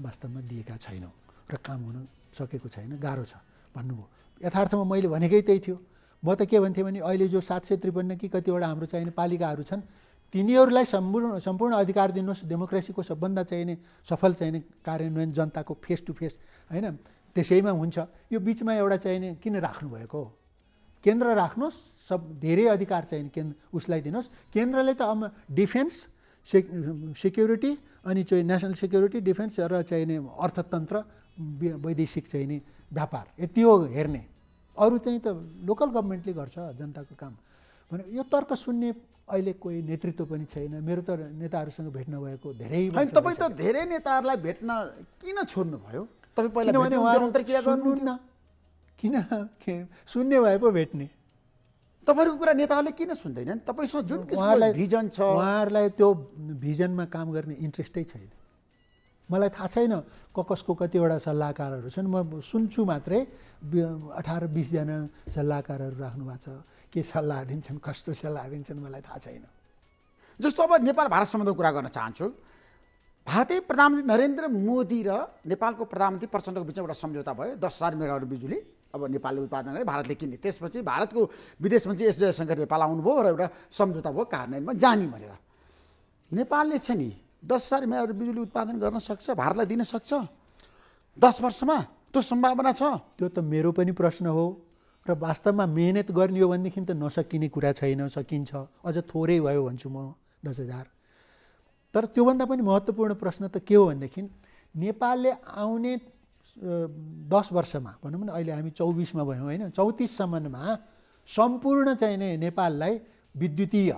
वास्तवमा दिएका छैनौँ र काम हुन सकेको छैन गाह्रो छ भन्नुभयो यथार्थमा मैले भनेकै त्यही थियो म त के भन्थेँ भने अहिले जो सात सय त्रिपन्न कि कतिवटा हाम्रो चाहिने पालिकाहरू छन् तिनीहरूलाई सम्पूर्ण सम्पूर्ण अधिकार दिनुहोस् डेमोक्रेसीको सबभन्दा चाहिने सफल चाहिने कार्यान्वयन जनताको फेस टु फेस होइन त्यसैमा हुन्छ यो बिचमा एउटा चाहिने किन राख्नुभएको हो केन्द्र राख्नुहोस् सब धेरै अधिकार चाहिँ केन्द्र उसलाई दिनुहोस् केन्द्रले त अब डिफेन्स सेक्युरिटी अनि चाहिँ नेसनल सेक्युरिटी डिफेन्स र चाहिने अर्थतन्त्र वैदेशिक चाहिने व्यापार यति हो हेर्ने अरू चाहिँ त लोकल गभर्मेन्टले गर्छ जनताको काम भने यो तर्क सुन्ने अहिले कोही नेतृत्व पनि छैन मेरो त नेताहरूसँग भेट्न भएको धेरै तपाईँ त धेरै नेताहरूलाई भेट्न किन छोड्नु भयो तपाईँ पहिला किन सुन्ने भए पो भेट्ने तपाईँहरूको कुरा नेताहरूले किन सुन्दैनन् तपाईँसँग जुन किसिमको भिजन छ उहाँहरूलाई त्यो भिजनमा काम गर्ने इन्ट्रेस्टै छैन मलाई थाहा छैन ककसको कतिवटा सल्लाहकारहरू छन् म सुन्छु मात्रै अठार बिसजना सल्लाहकारहरू राख्नु भएको छ के सल्लाह दिन्छन् कस्तो सल्लाह दिन्छन् मलाई थाहा छैन जस्तो अब नेपाल भारत सम्बन्धको कुरा गर्न चाहन्छु भारतीय प्रधानमन्त्री नरेन्द्र मोदी र नेपालको प्रधानमन्त्री प्रचण्डको बिचमा एउटा सम्झौता भयो दस हजार मेगावाट बिजुली अब नेपालले उत्पादन गरे भारतले किन्ने त्यसपछि भारतको विदेश मन्त्री एस जयशङ्कर नेपाल आउनुभयो र एउटा सम्झौता भयो कार्यान्वयनमा जाने भनेर नेपालले छ नि दस हजार मेगाहरू बिजुली उत्पादन गर्न सक्छ भारतलाई दिन सक्छ दस वर्षमा त्यो सम्भावना छ त्यो त मेरो पनि प्रश्न हो र वास्तवमा मिहिनेत गर्ने हो भनेदेखि त नसकिने कुरा छैन सकिन्छ अझ थोरै भयो भन्छु म दस हजार तर त्योभन्दा पनि महत्त्वपूर्ण प्रश्न त के हो भनेदेखि नेपालले आउने दस वर्षमा भनौँ न अहिले हामी चौबिसमा भयौँ होइन चौतिससम्ममा सम्पूर्ण चाहिने नेपाललाई विद्युतीय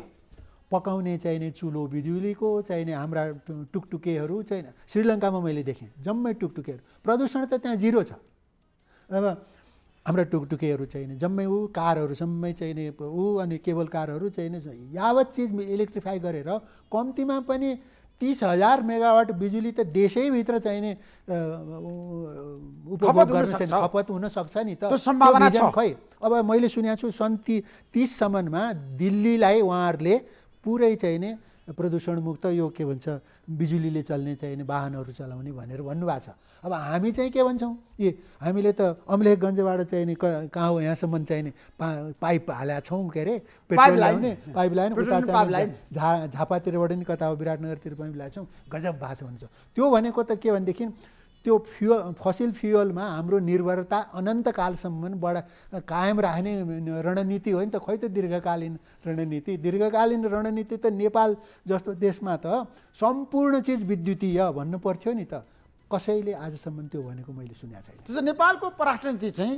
पकाउने चाहिने चुलो बिजुलीको चाहिने हाम्रा टुकटुकेहरू चाहिँ श्रीलङ्कामा मैले देखेँ जम्मै टुकटुकेहरू प्रदूषण त त्यहाँ जिरो छ अब हाम्रा टुकटुकेहरू चाहिने जम्मै ऊ कारहरू जम्मै चाहिने ऊ अनि केबल कारहरू चाहिने यावत चिज इलेक्ट्रिफाई गरेर कम्तीमा पनि तिस हजार मेगावाट बिजुली त देशैभित्र चाहिने गर्न खपत हुनसक्छ नि त सम्भावना छ खै अब मैले सुनेको छु सन् ती तिससम्ममा दिल्लीलाई उहाँहरूले पुरै चाहिने प्रदूषणमुक्त यो के भन्छ बिजुलीले चल्ने चाहिने वाहनहरू चलाउने भनेर भन्नुभएको छ अब हामी चाहिँ के भन्छौँ ए हामीले त अम्लेखगञ्जबाट नि कहाँ हो यहाँसम्म नि पा पाइप हालेका छौँ के अरे पेट्रोल लाइने पाइप लाइन झा झापातिरबाट नि कता हो विराटनगरतिर पाइप लगाएको छौँ गजब भएको छ भन्छौँ त्यो भनेको त के भनेदेखि त्यो फ्युअल फसिल फ्युअलमा हाम्रो निर्भरता अनन्त कालसम्म बडा कायम राख्ने रणनीति हो नि त खै त दीर्घकालीन रणनीति दीर्घकालीन रणनीति त नेपाल जस्तो देशमा त सम्पूर्ण चिज विद्युतीय भन्नु पर्थ्यो नि त कसैले आजसम्म त्यो भनेको मैले सुनेको छैन त्यसो नेपालको पराष्ट्रनीति चाहिँ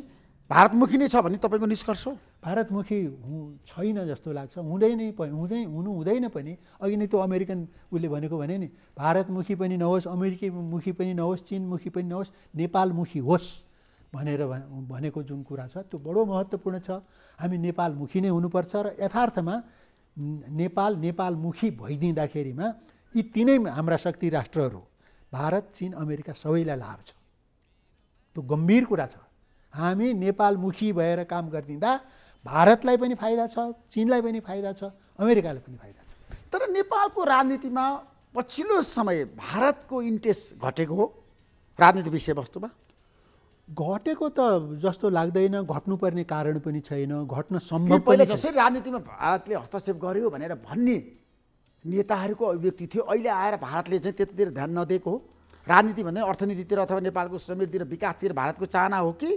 भारतमुखी नै छ भन्ने तपाईँको निष्कर्ष हो भारतमुखी छैन जस्तो लाग्छ हुँदै नै पनि हुँदै हुनु हुँदैन पनि अघि नै त्यो अमेरिकन उसले भनेको भने नि भारतमुखी पनि नहोस् अमेरिकी मुखी पनि नहोस् चिनमुखी पनि नहोस् नेपालमुखी होस् भनेर भनेको जुन कुरा छ त्यो बडो महत्त्वपूर्ण छ हामी नेपालमुखी नै हुनुपर्छ र यथार्थमा नेपाल नेपालमुखी भइदिँदाखेरिमा यी तिनै हाम्रा शक्ति राष्ट्रहरू भारत चिन अमेरिका सबैलाई लाभ छ त्यो गम्भीर कुरा छ हामी नेपालमुखी भएर काम गरिदिँदा भारतलाई पनि फाइदा छ चिनलाई पनि फाइदा छ अमेरिकालाई पनि फाइदा छ तर नेपालको राजनीतिमा पछिल्लो समय भारतको इन्ट्रेस्ट घटेको हो राजनीति विषयवस्तुमा घटेको त जस्तो लाग्दैन घट्नुपर्ने कारण पनि छैन घट्न सम्भव पहिला जसरी राजनीतिमा भारतले हस्तक्षेप गर्यो भनेर भन्ने नेताहरूको अभिव्यक्ति थियो अहिले आएर भारतले चाहिँ त्यतातिर ध्यान नदिएको हो राजनीति भन्दा अर्थनीतितिर अथवा नेपालको समृद्धितिर विकासतिर भारतको चाहना हो कि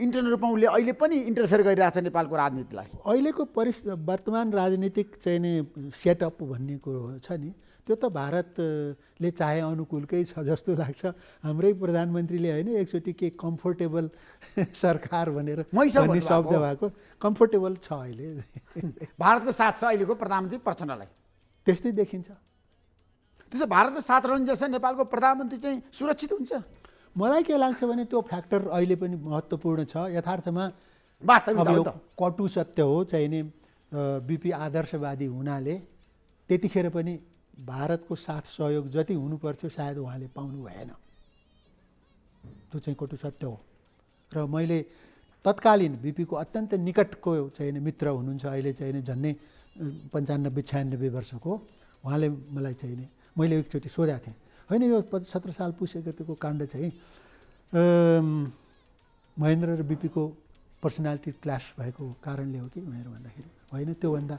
रूपमा उसले अहिले पनि इन्टरफेयर गरिरहेछ नेपालको राजनीतिलाई अहिलेको परिस् वर्तमान राजनीतिक चाहिँ नि सेटअप भन्ने कुरो छ नि त्यो त भारतले चाहे अनुकूलकै छ जस्तो लाग्छ हाम्रै प्रधानमन्त्रीले होइन एकचोटि के कम्फोर्टेबल *laughs* सरकार भनेर शब्द भएको कम्फोर्टेबल छ अहिले *laughs* भारतको साथ छ अहिलेको प्रधानमन्त्री प्रचण्डलाई त्यस्तै देखिन्छ त्यसो साथ सात जस नेपालको प्रधानमन्त्री चाहिँ सुरक्षित हुन्छ मलाई के लाग्छ भने त्यो फ्याक्टर अहिले पनि महत्त्वपूर्ण छ यथार्थमा वास्तव कटु सत्य हो चाहिने बिपी आदर्शवादी हुनाले त्यतिखेर पनि भारतको साथ सहयोग जति हुनुपर्थ्यो सायद उहाँले पाउनु भएन त्यो चाहिँ कटु सत्य हो र मैले तत्कालीन बिपीको अत्यन्त निकटको चाहिँ मित्र हुनुहुन्छ अहिले चाहिँ झन्नै पन्चानब्बे छयानब्बे वर्षको उहाँले मलाई चाहिँ नि मैले एकचोटि सोधेको थिएँ होइन यो सत्र साल पुगेको काण्ड चाहिँ महेन्द्र र बिपीको पर्सनालिटी क्ल्यास भएको कारणले हो कि भनेर भन्दाखेरि होइन त्योभन्दा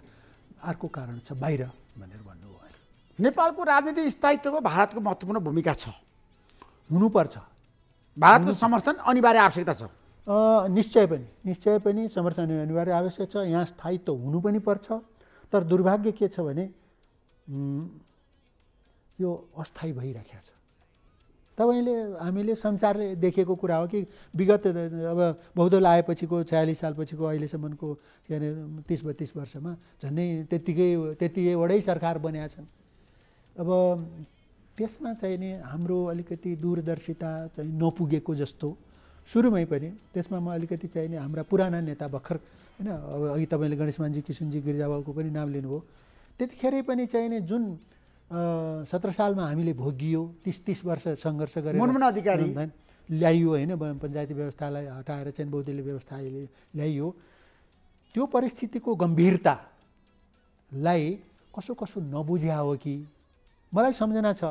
अर्को कारण छ बाहिर भनेर भन्नुभयो नेपालको राजनीतिक स्थायित्वमा भारतको महत्त्वपूर्ण भूमिका छ हुनुपर्छ भारतको समर्थन अनिवार्य आवश्यकता छ निश्चय पनि निश्चय पनि समर्थन अनिवार्य आवश्यक छ यहाँ स्थायित्व हुनु पनि पर्छ तर दुर्भाग्य के छ भने यो अस्थायी भइराखेको छ तपाईँले हामीले संसारले देखेको कुरा हो कि विगत अब बौद्धल आएपछिको छयालिस सालपछिको अहिलेसम्मको अरे तिस बत्तिस वर्षमा झन्डै त्यत्तिकै त्यत्तिकैवटै सरकार बनाएका छन् अब त्यसमा चाहिँ नि हाम्रो अलिकति दूरदर्शिता चाहिँ नपुगेको जस्तो सुरुमै पनि त्यसमा म अलिकति चाहिँ नि हाम्रा पुराना नेता भर्खर होइन अब अघि तपाईँले मान्जी किसुनजी गिरिजाबाबुको पनि नाम लिनुभयो त्यतिखेरै पनि चाहिने जुन सत्र सालमा हामीले भोगियो तिस तिस वर्ष सङ्घर्ष गरेर अधिकारी ल्याइयो होइन पञ्चायती व्यवस्थालाई हटाएर चाहिँ बौद्धिक व्यवस्था ल्याइयो त्यो परिस्थितिको गम्भीरतालाई कसो कसो नबुझ्या हो कि मलाई सम्झना छ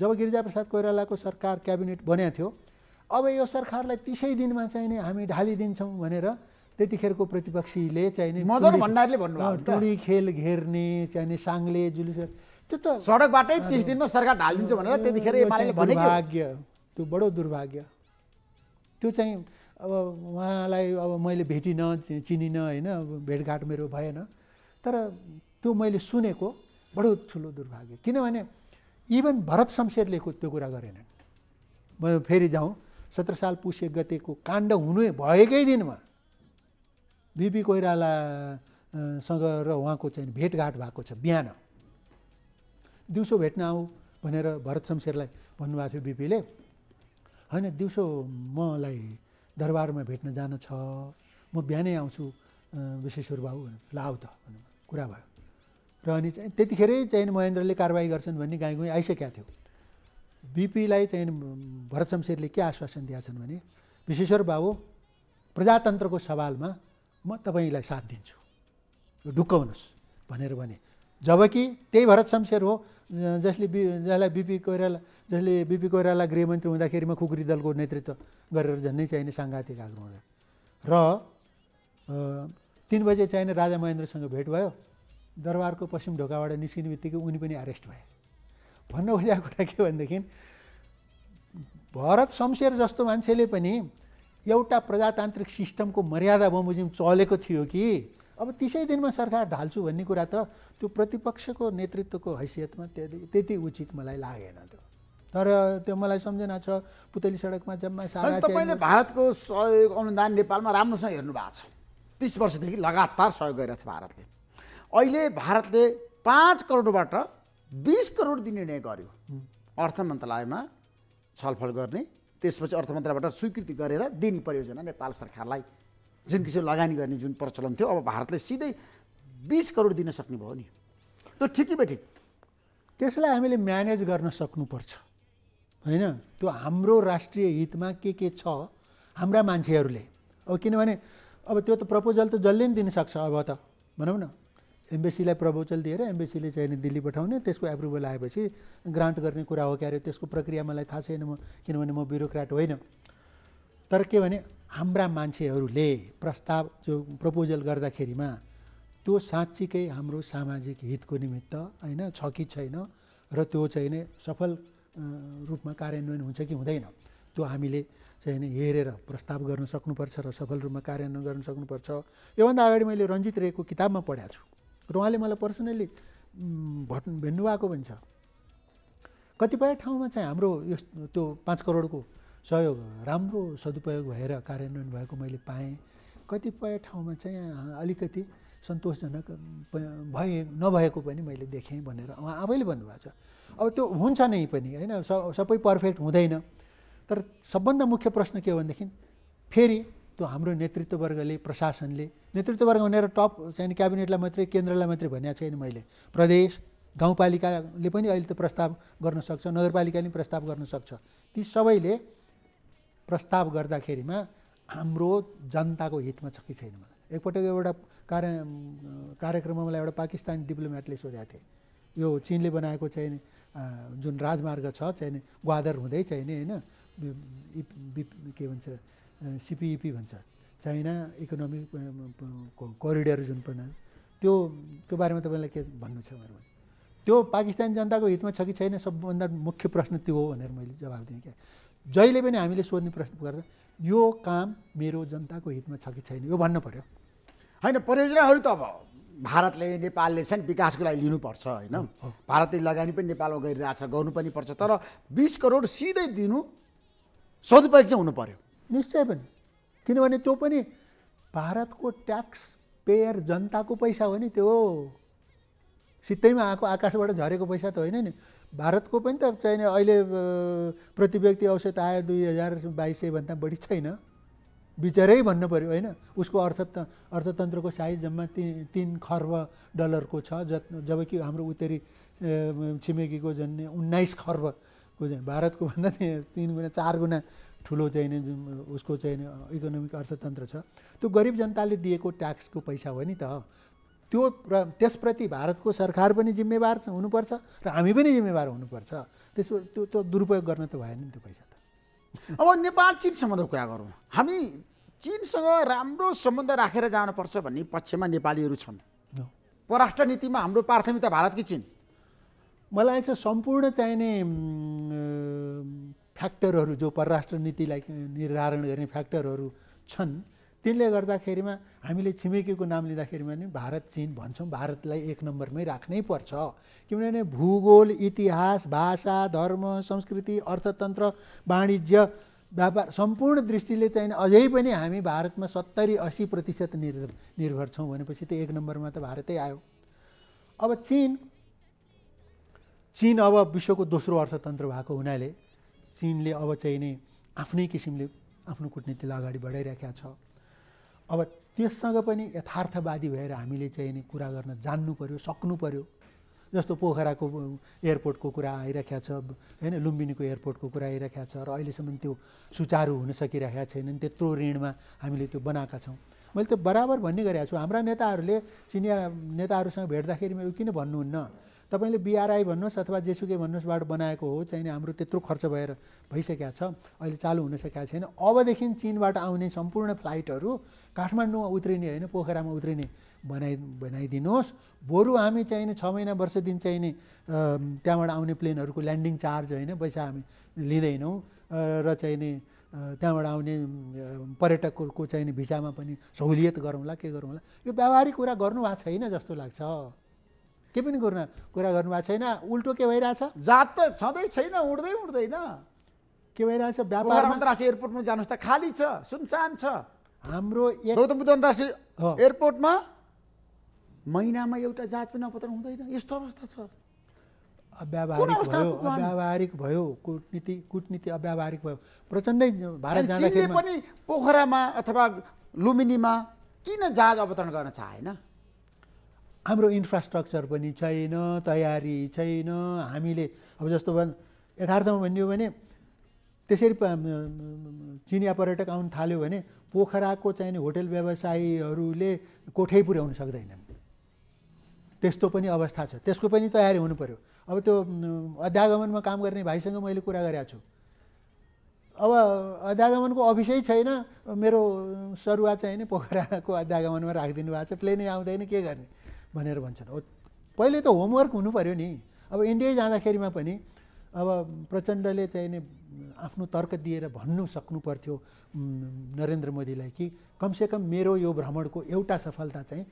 जब गिरिजाप्रसाद कोइरालाको सरकार क्याबिनेट बन्या थियो अब यो सरकारलाई तिसै दिनमा चाहिँ नि हामी ढालिदिन्छौँ भनेर त्यतिखेरको प्रतिपक्षीले चाहिने मदन भण्डारीले भन्नुभयो टुडी खेल घेर्ने चाहिने साङ्ले जुलुस त्यो त सडकबाटै तिस दिनमा सरकार ढालिदिन्छु भनेर त्यतिखेर दुर्भाग्य त्यो बडो दुर्भाग्य त्यो चाहिँ अब उहाँलाई अब मैले भेटिनँ चिनिनँ होइन भेटघाट मेरो भएन तर त्यो मैले सुनेको बडो ठुलो दुर्भाग्य किनभने इभन भरत शमशेरले त्यो कुरा गरेनन् म फेरि जाउँ सत्र साल पुस गतेको काण्ड हुनु भएकै दिनमा बिपी कोइरालासँग र उहाँको चाहिँ भेटघाट भएको छ बिहान दिउँसो भेट्न आऊ भनेर भरत शमशेरलाई भन्नुभएको थियो बिपीले होइन दिउँसो मलाई दरबारमा भेट्न जान छ म बिहानै आउँछु विश्वेश्वर बाबु ल आऊ त कुरा भयो र अनि चाहिँ त्यतिखेरै चाहिँ महेन्द्रले कारवाही गर्छन् भन्ने गाई गुई आइसकेका थियो बिपीलाई चाहिँ भरत शमशेरले के आश्वासन दिएका छन् भने विश्वेश्वर बाबु प्रजातन्त्रको सवालमा म तपाईँलाई साथ दिन्छु ढुक्काउनुहोस् भनेर भने जबकि त्यही भरत शमशेर हो जसले बि जसलाई बिपी कोइराला जसले बिपी कोइराला गृहमन्त्री म खुकुरी दलको नेतृत्व गरेर झन्नै चाहिने साङ्घातिक आग्रह हुँदा र तिन बजे चाहिने राजा महेन्द्रसँग भेट भयो दरबारको पश्चिम ढोकाबाट निस्किने बित्तिकै उनी पनि अरेस्ट भए भन्नु खोजेको कुरा के भनेदेखि भरत शमशेर जस्तो मान्छेले पनि एउटा प्रजातान्त्रिक सिस्टमको मर्यादा बमोजिम चलेको थियो कि अब तिसै दिनमा सरकार ढाल्छु भन्ने कुरा त त्यो प्रतिपक्षको नेतृत्वको हैसियतमा त्यति त्यति उचित मलाई लागेन त्यो तर त्यो मलाई सम्झना छ पुतली सडकमा जम्मा सारा तपाईँले भारतको सहयोग अनुदान नेपालमा राम्रोसँग हेर्नु भएको छ तिस वर्षदेखि लगातार सहयोग गरिरहेको छ भारतले अहिले भारतले पाँच करोडबाट बिस करोड दिने निर्णय गर्यो अर्थ मन्त्रालयमा छलफल गर्ने त्यसपछि अर्थ मन्त्रालयबाट स्वीकृति गरेर दिने परियोजना नेपाल सरकारलाई जुन किसिम लगानी गर्ने जुन प्रचलन थियो अब भारतले सिधै बिस करोड दिन सक्ने भयो नि त्यो ठिकै ठिक त्यसलाई हामीले म्यानेज गर्न सक्नुपर्छ होइन त्यो हाम्रो राष्ट्रिय हितमा के के छ हाम्रा मान्छेहरूले अब किनभने अब त्यो त प्रपोजल त जसले पनि दिनसक्छ अब त भनौँ न एम्बेसीलाई प्रपोजल दिएर एम्बेसीले चाहिँ दिल्ली पठाउने त्यसको एप्रुभल आएपछि ग्रान्ट गर्ने कुरा हो क्यारे त्यसको प्रक्रिया मलाई थाहा छैन म किनभने म ब्युरोक्राट होइन तर के भने हाम्रा मान्छेहरूले प्रस्ताव जो प्रपोजल गर्दाखेरिमा त्यो साँच्चीकै हाम्रो सामाजिक हितको निमित्त होइन छ कि छैन र त्यो चाहिँ नै सफल रूपमा कार्यान्वयन हुन्छ कि हुँदैन त्यो हामीले चाहिँ हेरेर प्रस्ताव गर्न सक्नुपर्छ र सफल रूपमा कार्यान्वयन गर्न सक्नुपर्छ योभन्दा अगाडि मैले रञ्जित रेको किताबमा पढाएको छु र उहाँले मलाई पर्सनल्ली भट भेट्नुभएको पनि छ कतिपय ठाउँमा चाहिँ हाम्रो यो त्यो पाँच करोडको सहयोग राम्रो सदुपयोग भएर कार्यान्वयन भएको मैले पाएँ कतिपय ठाउँमा चाहिँ अलिकति सन्तोषजनक भए नभएको पनि मैले देखेँ भनेर उहाँ आफैले भन्नुभएको छ अब त्यो हुन्छ नै पनि होइन सबै पर्फेक्ट हुँदैन तर सबभन्दा मुख्य प्रश्न के हो भनेदेखि फेरि त्यो हाम्रो नेतृत्ववर्गले प्रशासनले नेतृत्ववर्ग भनेर टप चाहिँ क्याबिनेटलाई मात्रै केन्द्रलाई मात्रै भनेको छैन मैले प्रदेश गाउँपालिकाले पनि अहिले त प्रस्ताव गर्न सक्छ नगरपालिकाले पनि प्रस्ताव गर्न सक्छ ती सबैले प्रस्ताव गर्दाखेरिमा हाम्रो जनताको हितमा छ कि छैन मलाई एकपटक एउटा कार्य कार्यक्रममा मलाई एउटा पाकिस्तानी डिप्लोमेटले सोधेको थिएँ यो चिनले बनाएको चाहिँ जुन राजमार्ग छ चाहिँ ग्वादर हुँदै चाहिँ होइन के भन्छ सिपिइपी भन्छ चाइना इकोनोमिक कोरिडोर जुन पनि त्यो त्यो बारेमा तपाईँलाई के भन्नु छ भनेर त्यो पाकिस्तान जनताको हितमा छ कि छैन सबभन्दा मुख्य प्रश्न त्यो हो भनेर मैले जवाब दिएँ क्या जहिले पनि हामीले सोध्ने प्रश्न गर्दा यो काम मेरो जनताको हितमा छ कि छैन यो भन्नु पऱ्यो होइन परियोजनाहरू त अब भारतले नेपालले चाहिँ विकासको लागि लिनुपर्छ होइन भारतले लगानी पनि नेपालमा गरिरहेछ गर्नु पनि पर्छ तर बिस करोड सिधै दिनु सदुपयोग चाहिँ हुनु पऱ्यो निश्चय पनि किनभने त्यो पनि भारतको ट्याक्स पेयर जनताको पैसा हो नि त्यो सित्तैमा आएको आकाशबाट झरेको पैसा त होइन नि भारतको पनि त चाहिने अहिले प्रति व्यक्ति औसत आय दुई हजार बाइस सयभन्दा बढी छैन बिचरै भन्नु पऱ्यो होइन उसको अर्थ अर्थतन्त्रको साइज जम्मा तिन तिन खर्ब डलरको छ जत जबकि हाम्रो उत्तरी छिमेकीको झन् उन्नाइस खर्बको भारतको भन्दा तिन गुणा चार गुणा ठुलो चाहिँ चाहिने उसको चाहिने इकोनोमिक अर्थतन्त्र छ त्यो गरिब जनताले दिएको ट्याक्सको पैसा हो नि त त्यो र त्यसप्रति भारतको सरकार पनि जिम्मेवार हुनुपर्छ र हामी पनि जिम्मेवार हुनुपर्छ त्यसको त्यो त्यो दुरुपयोग गर्न त भएन नि त्यो पैसा त अब नेपाल सम्बन्धको कुरा गरौँ हामी चिनसँग राम्रो सम्बन्ध राखेर जानुपर्छ भन्ने पक्षमा नेपालीहरू छन् परराष्ट्र नीतिमा हाम्रो प्राथमिकता भारतकै चिन मलाई लाग्छ सम्पूर्ण चाहिने फ्याक्टरहरू जो परराष्ट्र नीतिलाई निर्धारण गर्ने फ्याक्टरहरू छन् तिनले गर्दाखेरिमा हामीले छिमेकीको नाम लिँदाखेरिमा नि भारत चिन भन्छौँ भारतलाई एक नम्बरमै राख्नै पर्छ किनभने भूगोल इतिहास भाषा धर्म संस्कृति अर्थतन्त्र वाणिज्य व्यापार सम्पूर्ण दृष्टिले चाहिँ अझै पनि हामी भारतमा सत्तरी असी प्रतिशत निर्भर निर्भर छौँ भनेपछि त एक नम्बरमा त भारतै आयो अब चिन चिन अब विश्वको दोस्रो अर्थतन्त्र भएको हुनाले चिनले अब चाहिँ नै आफ्नै किसिमले आफ्नो कुटनीतिलाई अगाडि बढाइरहेका छ अब त्यससँग पनि यथार्थवादी भएर हामीले चाहिँ नि कुरा गर्न जान्नु पऱ्यो सक्नु पऱ्यो जस्तो पोखराको एयरपोर्टको कुरा आइरहेको छ होइन लुम्बिनीको एयरपोर्टको कुरा आइरहेको छ र अहिलेसम्म त्यो सुचारू हुन सकिरहेका छैनन् त्यत्रो ऋणमा हामीले त्यो बनाएका छौँ मैले त्यो बराबर भन्ने गरेका छु हाम्रा नेताहरूले चिनिया नेताहरूसँग भेट्दाखेरि किन भन्नुहुन्न तपाईँले बिआरआई भन्नुहोस् अथवा जेसुकै भन्नुहोस्बाट बनाएको हो चाहिँ हाम्रो त्यत्रो खर्च भएर भइसकेको छ अहिले चालु हुन सकेको छैन अबदेखि चिनबाट आउने सम्पूर्ण फ्लाइटहरू काठमाडौँमा उत्रिने होइन पोखरामा उत्रिने बनाइ बनाइदिनुहोस् बरु हामी चाहिने छ महिना वर्ष दिन चाहिने त्यहाँबाट आउने प्लेनहरूको ल्यान्डिङ चार्ज होइन पैसा हामी लिँदैनौँ र चाहिने त्यहाँबाट आउने पर्यटकहरूको चाहिने भिसामा पनि सहुलियत गरौँला के गरौँला यो व्यावहारिक कुरा गर्नु भएको छैन जस्तो लाग्छ के पनि गर्नु कुरा गर्नुभएको छैन उल्टो के भइरहेछ जात त छँदै छैन उड्दै उड्दैन के भइरहेछ व्यापार अन्तर्राष्ट्रिय एयरपोर्टमा जानुहोस् त खाली छ सुनसान छ हाम्रो गौतम बुद्ध अन्तर्राष्ट्रिय एयरपोर्टमा महिनामा एउटा जात पनि अपत्र हुँदैन यस्तो अवस्था छ अव्यावहारिक भयो अव्यावहारिक भयो कुटनीति कुटनीति अव्यावहारिक भयो प्रचण्डै भारत जाँदाखेरि पनि पोखरामा अथवा लुम्बिनीमा किन जहाज अवतरण गर्न चाहेन हाम्रो इन्फ्रास्ट्रक्चर पनि छैन तयारी छैन हामीले अब जस्तो भन् यथार्थमा भनियो भने त्यसरी चिनिया पर्यटक आउन थाल्यो भने पोखराको चाहिने होटल व्यवसायीहरूले कोठै पुर्याउन सक्दैनन् त्यस्तो पनि अवस्था छ त्यसको पनि तयारी हुनु पऱ्यो अब त्यो अध्यागमनमा काम गर्ने भाइसँग मैले कुरा गरेको छु अब अध्यागमनको अफिसै छैन मेरो सरुवा चाहिँ नि पोखराको अध्यागमनमा राखिदिनु भएको छ प्लेनै आउँदैन के गर्ने भनेर भन्छन् हो पहिले त होमवर्क हुनु पऱ्यो नि अब इन्डिया जाँदाखेरिमा पनि अब प्रचण्डले चाहिँ नि आफ्नो तर्क दिएर भन्नु सक्नु पर्थ्यो नरेन्द्र मोदीलाई कि कमसेकम मेरो यो भ्रमणको एउटा सफलता चाहिँ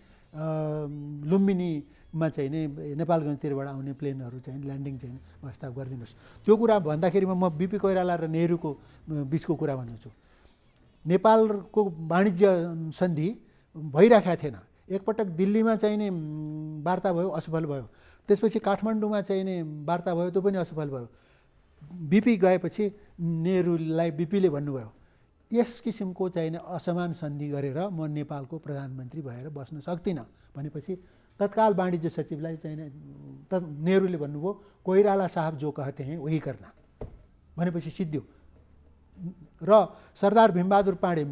लुम्बिनीमा चाहिँ नि नेपालगञ्जतिरबाट आउने प्लेनहरू चाहिँ ल्यान्डिङ चाहिँ व्यवस्था गरिदिनुहोस् त्यो कुरा भन्दाखेरि म बिपी कोइराला र नेहरूको बिचको कुरा भन्छु नेपालको वाणिज्य सन्धि भइरहेका थिएन एकपटक दिल्लीमा चाहिने वार्ता भयो असफल भयो त्यसपछि काठमाडौँमा चाहिने वार्ता भयो त्यो पनि असफल भयो बिपी गएपछि नेहरूलाई बिपीले भन्नुभयो यस किसिमको चाहिने असमान सन्धि गरेर म नेपालको प्रधानमन्त्री भएर बस्न सक्दिनँ भनेपछि तत्काल वाणिज्य सचिवलाई चाहिने त नेहरूले भन्नुभयो कोइराला साहब जो कहते हैं वही गर्न भनेपछि सिद्धियो र सरदार भीमबहादुर पाण्डे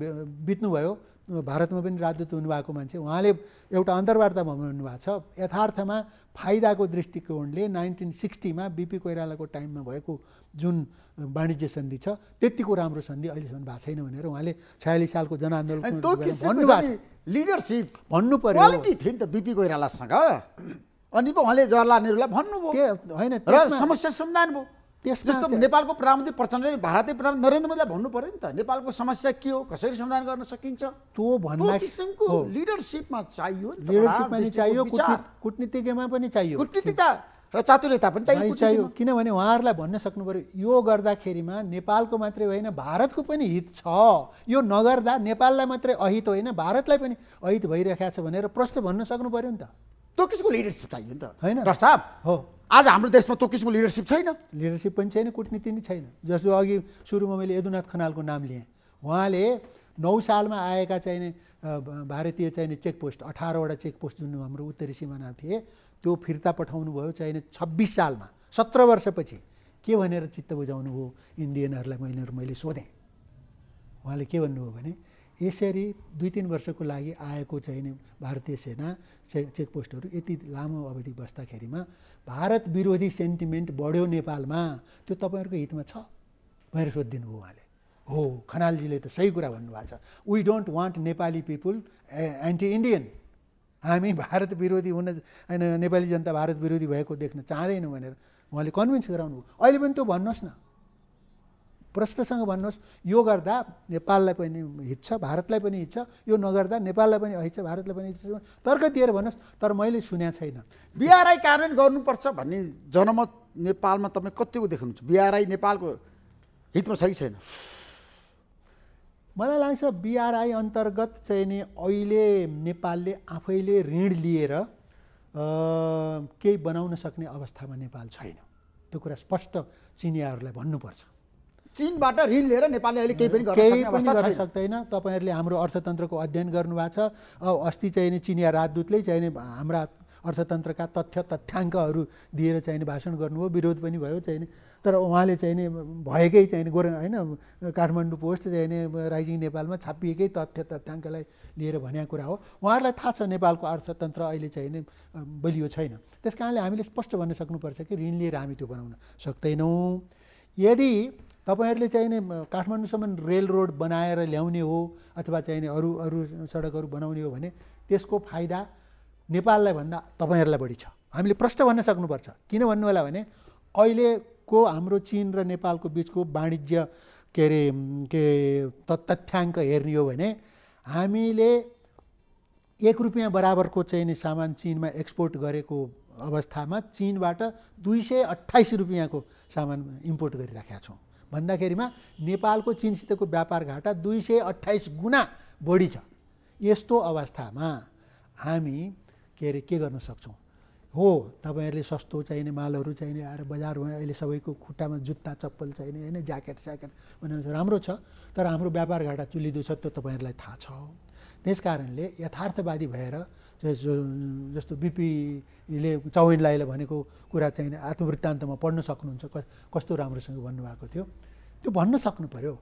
बित्नुभयो भारतमा पनि राजदूत हुनुभएको मान्छे उहाँले एउटा अन्तर्वार्तामा भन्नुभएको छ यथार्थमा फाइदाको दृष्टिकोणले नाइन्टिन सिक्सटीमा बिपी कोइरालाको टाइममा भएको जुन वाणिज्य सन्धि छ त्यतिको राम्रो सन्धि अहिलेसम्म भएको छैन भनेर उहाँले छयालिस सालको जनआन्दोलन लिडरसिप भन्नु पर्यो थियो नि त बिपी कोइरालासँग अनि पो उहाँले जवाहरलाल नेहरूलाई भन्नुभयो होइन समस्या समाधान भयो जस्तो नेपालको प्रधानमन्त्री प्रचण्डले भारतीय प्रधानमन्त्री नरेन्द्र मोदीलाई भन्नु पऱ्यो नि त नेपालको समस्या के हो कसरी समाधान गर्न सकिन्छ त्यो भन्दा किसिमको लिडरसिपमा चाहियो लिडरसिपमा पनि चाहियो कुटनीतिज्ञमा पनि चाहियो कुटनीतिता र चातुर्यता पनि चाहियो चाहियो किनभने उहाँहरूलाई भन्न सक्नु पऱ्यो यो गर्दाखेरिमा नेपालको मात्रै होइन भारतको पनि हित छ यो नगर्दा नेपाललाई मात्रै अहित होइन भारतलाई पनि अहित भइरहेको छ भनेर प्रश्न भन्न सक्नु पऱ्यो नि त त्यो किसिमको लिडरसिप चाहियो नि त होइन डाक्टर साहब हो आज हाम्रो देशमा त्यो किसिमको लिडरसिप छैन लिडरसिप पनि छैन कुटनीति नै छैन जस्तो अघि सुरुमा मैले यदुनाथ खनालको नाम लिएँ उहाँले नौ सालमा आएका चाहिने भारतीय चाहिने चेकपोस्ट अठारवटा चेकपोस्ट जुन हाम्रो उत्तरी सिमाना थिए त्यो फिर्ता पठाउनु भयो चाहिने छब्बिस सालमा सत्र वर्षपछि के भनेर चित्त बुझाउनु भयो इन्डियनहरूलाई मैले मैले सोधेँ उहाँले के भन्नुभयो भने यसरी दुई तिन वर्षको लागि आएको चाहिँ भारतीय सेना चे चेकपोस्टहरू यति लामो अवधि बस्दाखेरिमा भारत विरोधी सेन्टिमेन्ट बढ्यो नेपालमा त्यो तपाईँहरूको हितमा छ भनेर सोधिदिनु भयो उहाँले हो खनालजीले त सही कुरा भन्नुभएको छ we don't want Nepali people anti Indian हामी भारत विरोधी हुन होइन नेपाली जनता भारत विरोधी भएको देख्न चाहँदैनौँ भनेर उहाँले कन्भिन्स गराउनु अहिले पनि त्यो भन्नुहोस् न प्रष्टसँग भन्नुहोस् यो गर्दा नेपाललाई पनि हित छ भारतलाई पनि हित छ यो नगर्दा नेपाललाई पनि छ भारतलाई पनि छ तर्क दिएर भन्नुहोस् तर मैले सुनेको छैन बिआरआई कार्यान्वयन गर्नुपर्छ भन्ने जनमत नेपालमा तपाईँ कतिको देख्नुहुन्छ बिआरआई नेपालको हितमा छ कि छैन मलाई लाग्छ बिआरआई अन्तर्गत चाहिँ नि अहिले नेपालले आफैले ऋण लिएर केही बनाउन सक्ने अवस्थामा नेपाल छैन त्यो कुरा स्पष्ट चिनियाहरूलाई भन्नुपर्छ चिनबाट ऋण लिएर नेपालले अहिले केही पनि गर्न सक्दैन तपाईँहरूले हाम्रो अर्थतन्त्रको अध्ययन गर्नुभएको छ अस्ति चाहिने चिनिया राजदूतले चाहिने हाम्रा अर्थतन्त्रका तथ्य तथ्याङ्कहरू दिएर चाहिने भाषण गर्नुभयो विरोध पनि भयो चाहिने तर उहाँले चाहिने भएकै चाहिने गोर होइन काठमाडौँ पोस्ट चाहिने राइजिङ नेपालमा छापिएकै तथ्य तथ्याङ्कलाई लिएर भनेको कुरा हो उहाँहरूलाई थाहा छ नेपालको अर्थतन्त्र अहिले चाहिने बलियो छैन त्यस कारणले हामीले स्पष्ट भन्न सक्नुपर्छ कि ऋण लिएर हामी त्यो बनाउन सक्दैनौँ यदि तपाईँहरूले चाहिने काठमाडौँसम्म रेल रोड बनाएर ल्याउने हो अथवा चाहिने अरू अरू सडकहरू बनाउने हो भने त्यसको फाइदा नेपाललाई भन्दा तपाईँहरूलाई बढी छ हामीले प्रष्ट भन्न सक्नुपर्छ किन भन्नु होला भने अहिलेको हाम्रो चिन र नेपालको बिचको वाणिज्य के अरे के तथ्याङ्क हेर्ने हो भने हामीले एक रुपियाँ बराबरको चाहिने सामान चिनमा एक्सपोर्ट गरेको अवस्थामा चिनबाट दुई सय अठाइस रुपियाँको सामान इम्पोर्ट गरिराखेका छौँ भन्दाखेरिमा नेपालको चिनसितको व्यापार घाटा दुई सय अठाइस गुणा बढी छ यस्तो अवस्थामा हामी के अरे के गर्न सक्छौँ हो तपाईँहरूले सस्तो चाहिने मालहरू चाहिने आएर बजारमा अहिले सबैको खुट्टामा जुत्ता चप्पल चाहिने होइन ज्याकेट स्याकेट भनेर राम्रो छ तर हाम्रो व्यापार घाटा चुलिदो छ त्यो तपाईँहरूलाई थाहा छ त्यस कारणले यथार्थवादी भएर जस्तो बिपीले चौवेन लाइले भनेको कुरा चाहिँ आत्मवृत्तान्तमा पढ्न सक्नुहुन्छ कस्तो राम्रोसँग भन्नुभएको थियो त्यो भन्न सक्नु पऱ्यो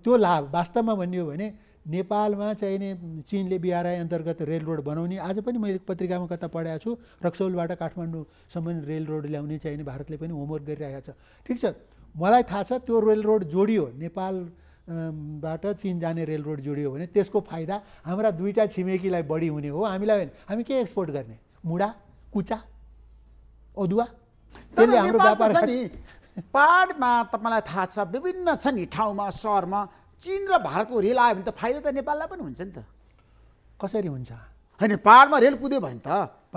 त्यो लाभ वास्तवमा भनियो भने नेपालमा चाहिने चिनले बिआरआई अन्तर्गत रेलरोड बनाउने आज पनि मैले पत्रिकामा कता पढाएको छु रक्सौलबाट काठमाडौँसम्म रेल रोड ल्याउने चाहिने भारतले पनि होमवर्क गरिरहेको छ ठिक छ मलाई थाहा छ त्यो रेलरोड जोडियो नेपाल बाट चिन जाने रेलरोड जोडियो भने त्यसको फाइदा हाम्रा दुईवटा छिमेकीलाई बढी हुने हो हामीलाई होइन हामी के एक्सपोर्ट गर्ने मुढा कुचा अदुवा त्यसले हाम्रो व्यापार नि पाहाडमा तपाईँलाई थाहा छ विभिन्न छ नि ठाउँमा सहरमा चिन र भारतको रेल आयो भने त फाइदा त नेपाललाई पनि हुन्छ नि त कसरी हुन्छ होइन पाहाडमा रेल कुद्यो भने त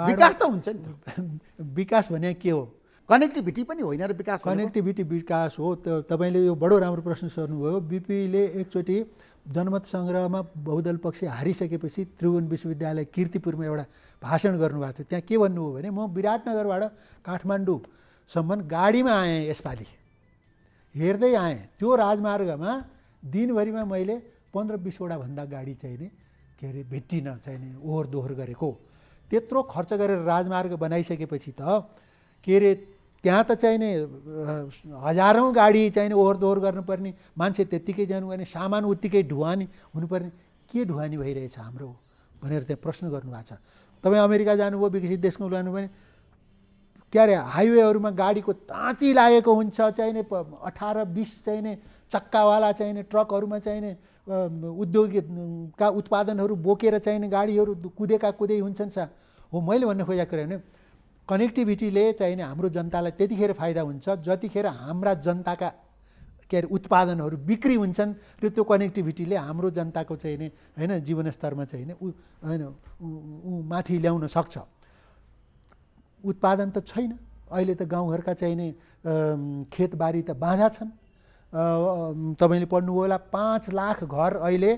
विकास त हुन्छ नि त *laughs* विकास भने के हो कनेक्टिभिटी पनि होइन र विकास कनेक्टिभिटी विकास हो तपाईँले यो बडो राम्रो प्रश्न सोध्नुभयो बिपीले एकचोटि जनमत सङ्ग्रहमा बहुदल पक्ष हारिसकेपछि त्रिभुवन विश्वविद्यालय किर्तिपुरमा एउटा भाषण गर्नुभएको थियो त्यहाँ के भन्नुभयो भने म विराटनगरबाट काठमाडौँसम्म गाडीमा आएँ यसपालि हेर्दै आएँ त्यो राजमार्गमा दिनभरिमा मैले पन्ध्र बिसवटा भन्दा गाडी चाहिने के अरे भेटिन चाहिने ओहोर दोहोर गरेको त्यत्रो खर्च गरेर राजमार्ग बनाइसकेपछि त के अरे त्यहाँ त चाहिने हजारौँ गाडी चाहिने ओहोर दोहोर गर्नुपर्ने मान्छे त्यत्तिकै जानुपर्ने सामान उत्तिकै ढुवानी हुनुपर्ने के ढुवानी भइरहेछ हाम्रो भनेर त्यहाँ प्रश्न गर्नुभएको छ तपाईँ अमेरिका जानुभयो विकसित देशमा लानु भने के अरे हाइवेहरूमा गाडीको ताँती लागेको हुन्छ चाहिने अठार बिस चाहिने चक्कावाला चाहिने ट्रकहरूमा चाहिने उद्योगिकका उत्पादनहरू बोकेर चाहिने गाडीहरू कुदेका कुदै हुन्छन् सा हो मैले भन्नु खोजेको कुरा भने कनेक्टिभिटीले नि हाम्रो जनतालाई त्यतिखेर फाइदा हुन्छ जतिखेर हाम्रा जनताका के अरे उत्पादनहरू बिक्री हुन्छन् र त्यो कनेक्टिभिटीले हाम्रो जनताको चाहिँ चाहिने होइन जीवनस्तरमा चाहिने नि होइन माथि ल्याउन सक्छ उत्पादन त छैन अहिले त गाउँघरका चाहिने खेतबारी त बाँझा छन् तपाईँले पढ्नुभयो होला पाँच लाख घर अहिले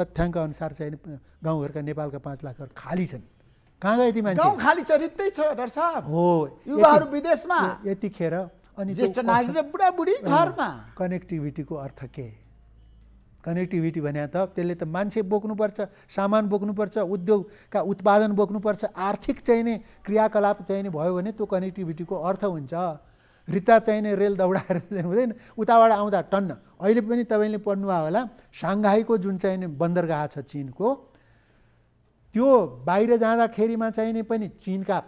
तथ्याङ्क अनुसार चाहिँ गाउँघरका नेपालका पाँच लाख घर खाली छन् कहाँ गए ती मान्छे गाउँ खाली चरित्रै छ डाक्टर साहब हो युवाहरू विदेशमा यतिखेर अनि ज्येष्ठ नागरिक र बुढाबुढी घरमा कनेक्टिभिटीको अर्थ के कनेक्टिभिटी भने त त्यसले त मान्छे बोक्नुपर्छ सामान बोक्नुपर्छ उद्योगका उत्पादन बोक्नुपर्छ आर्थिक चाहिने क्रियाकलाप चाहिने भयो भने त्यो कनेक्टिभिटीको अर्थ हुन्छ रिता चाहिने रेल दौडाएर हुँदैन उताबाट आउँदा टन्न अहिले पनि तपाईँले पढ्नुभयो होला साङ्घाईको जुन चाहिने बन्दरगाह छ चिनको त्यो बाहिर जाँदाखेरिमा चाहिँ नि पनि चिनका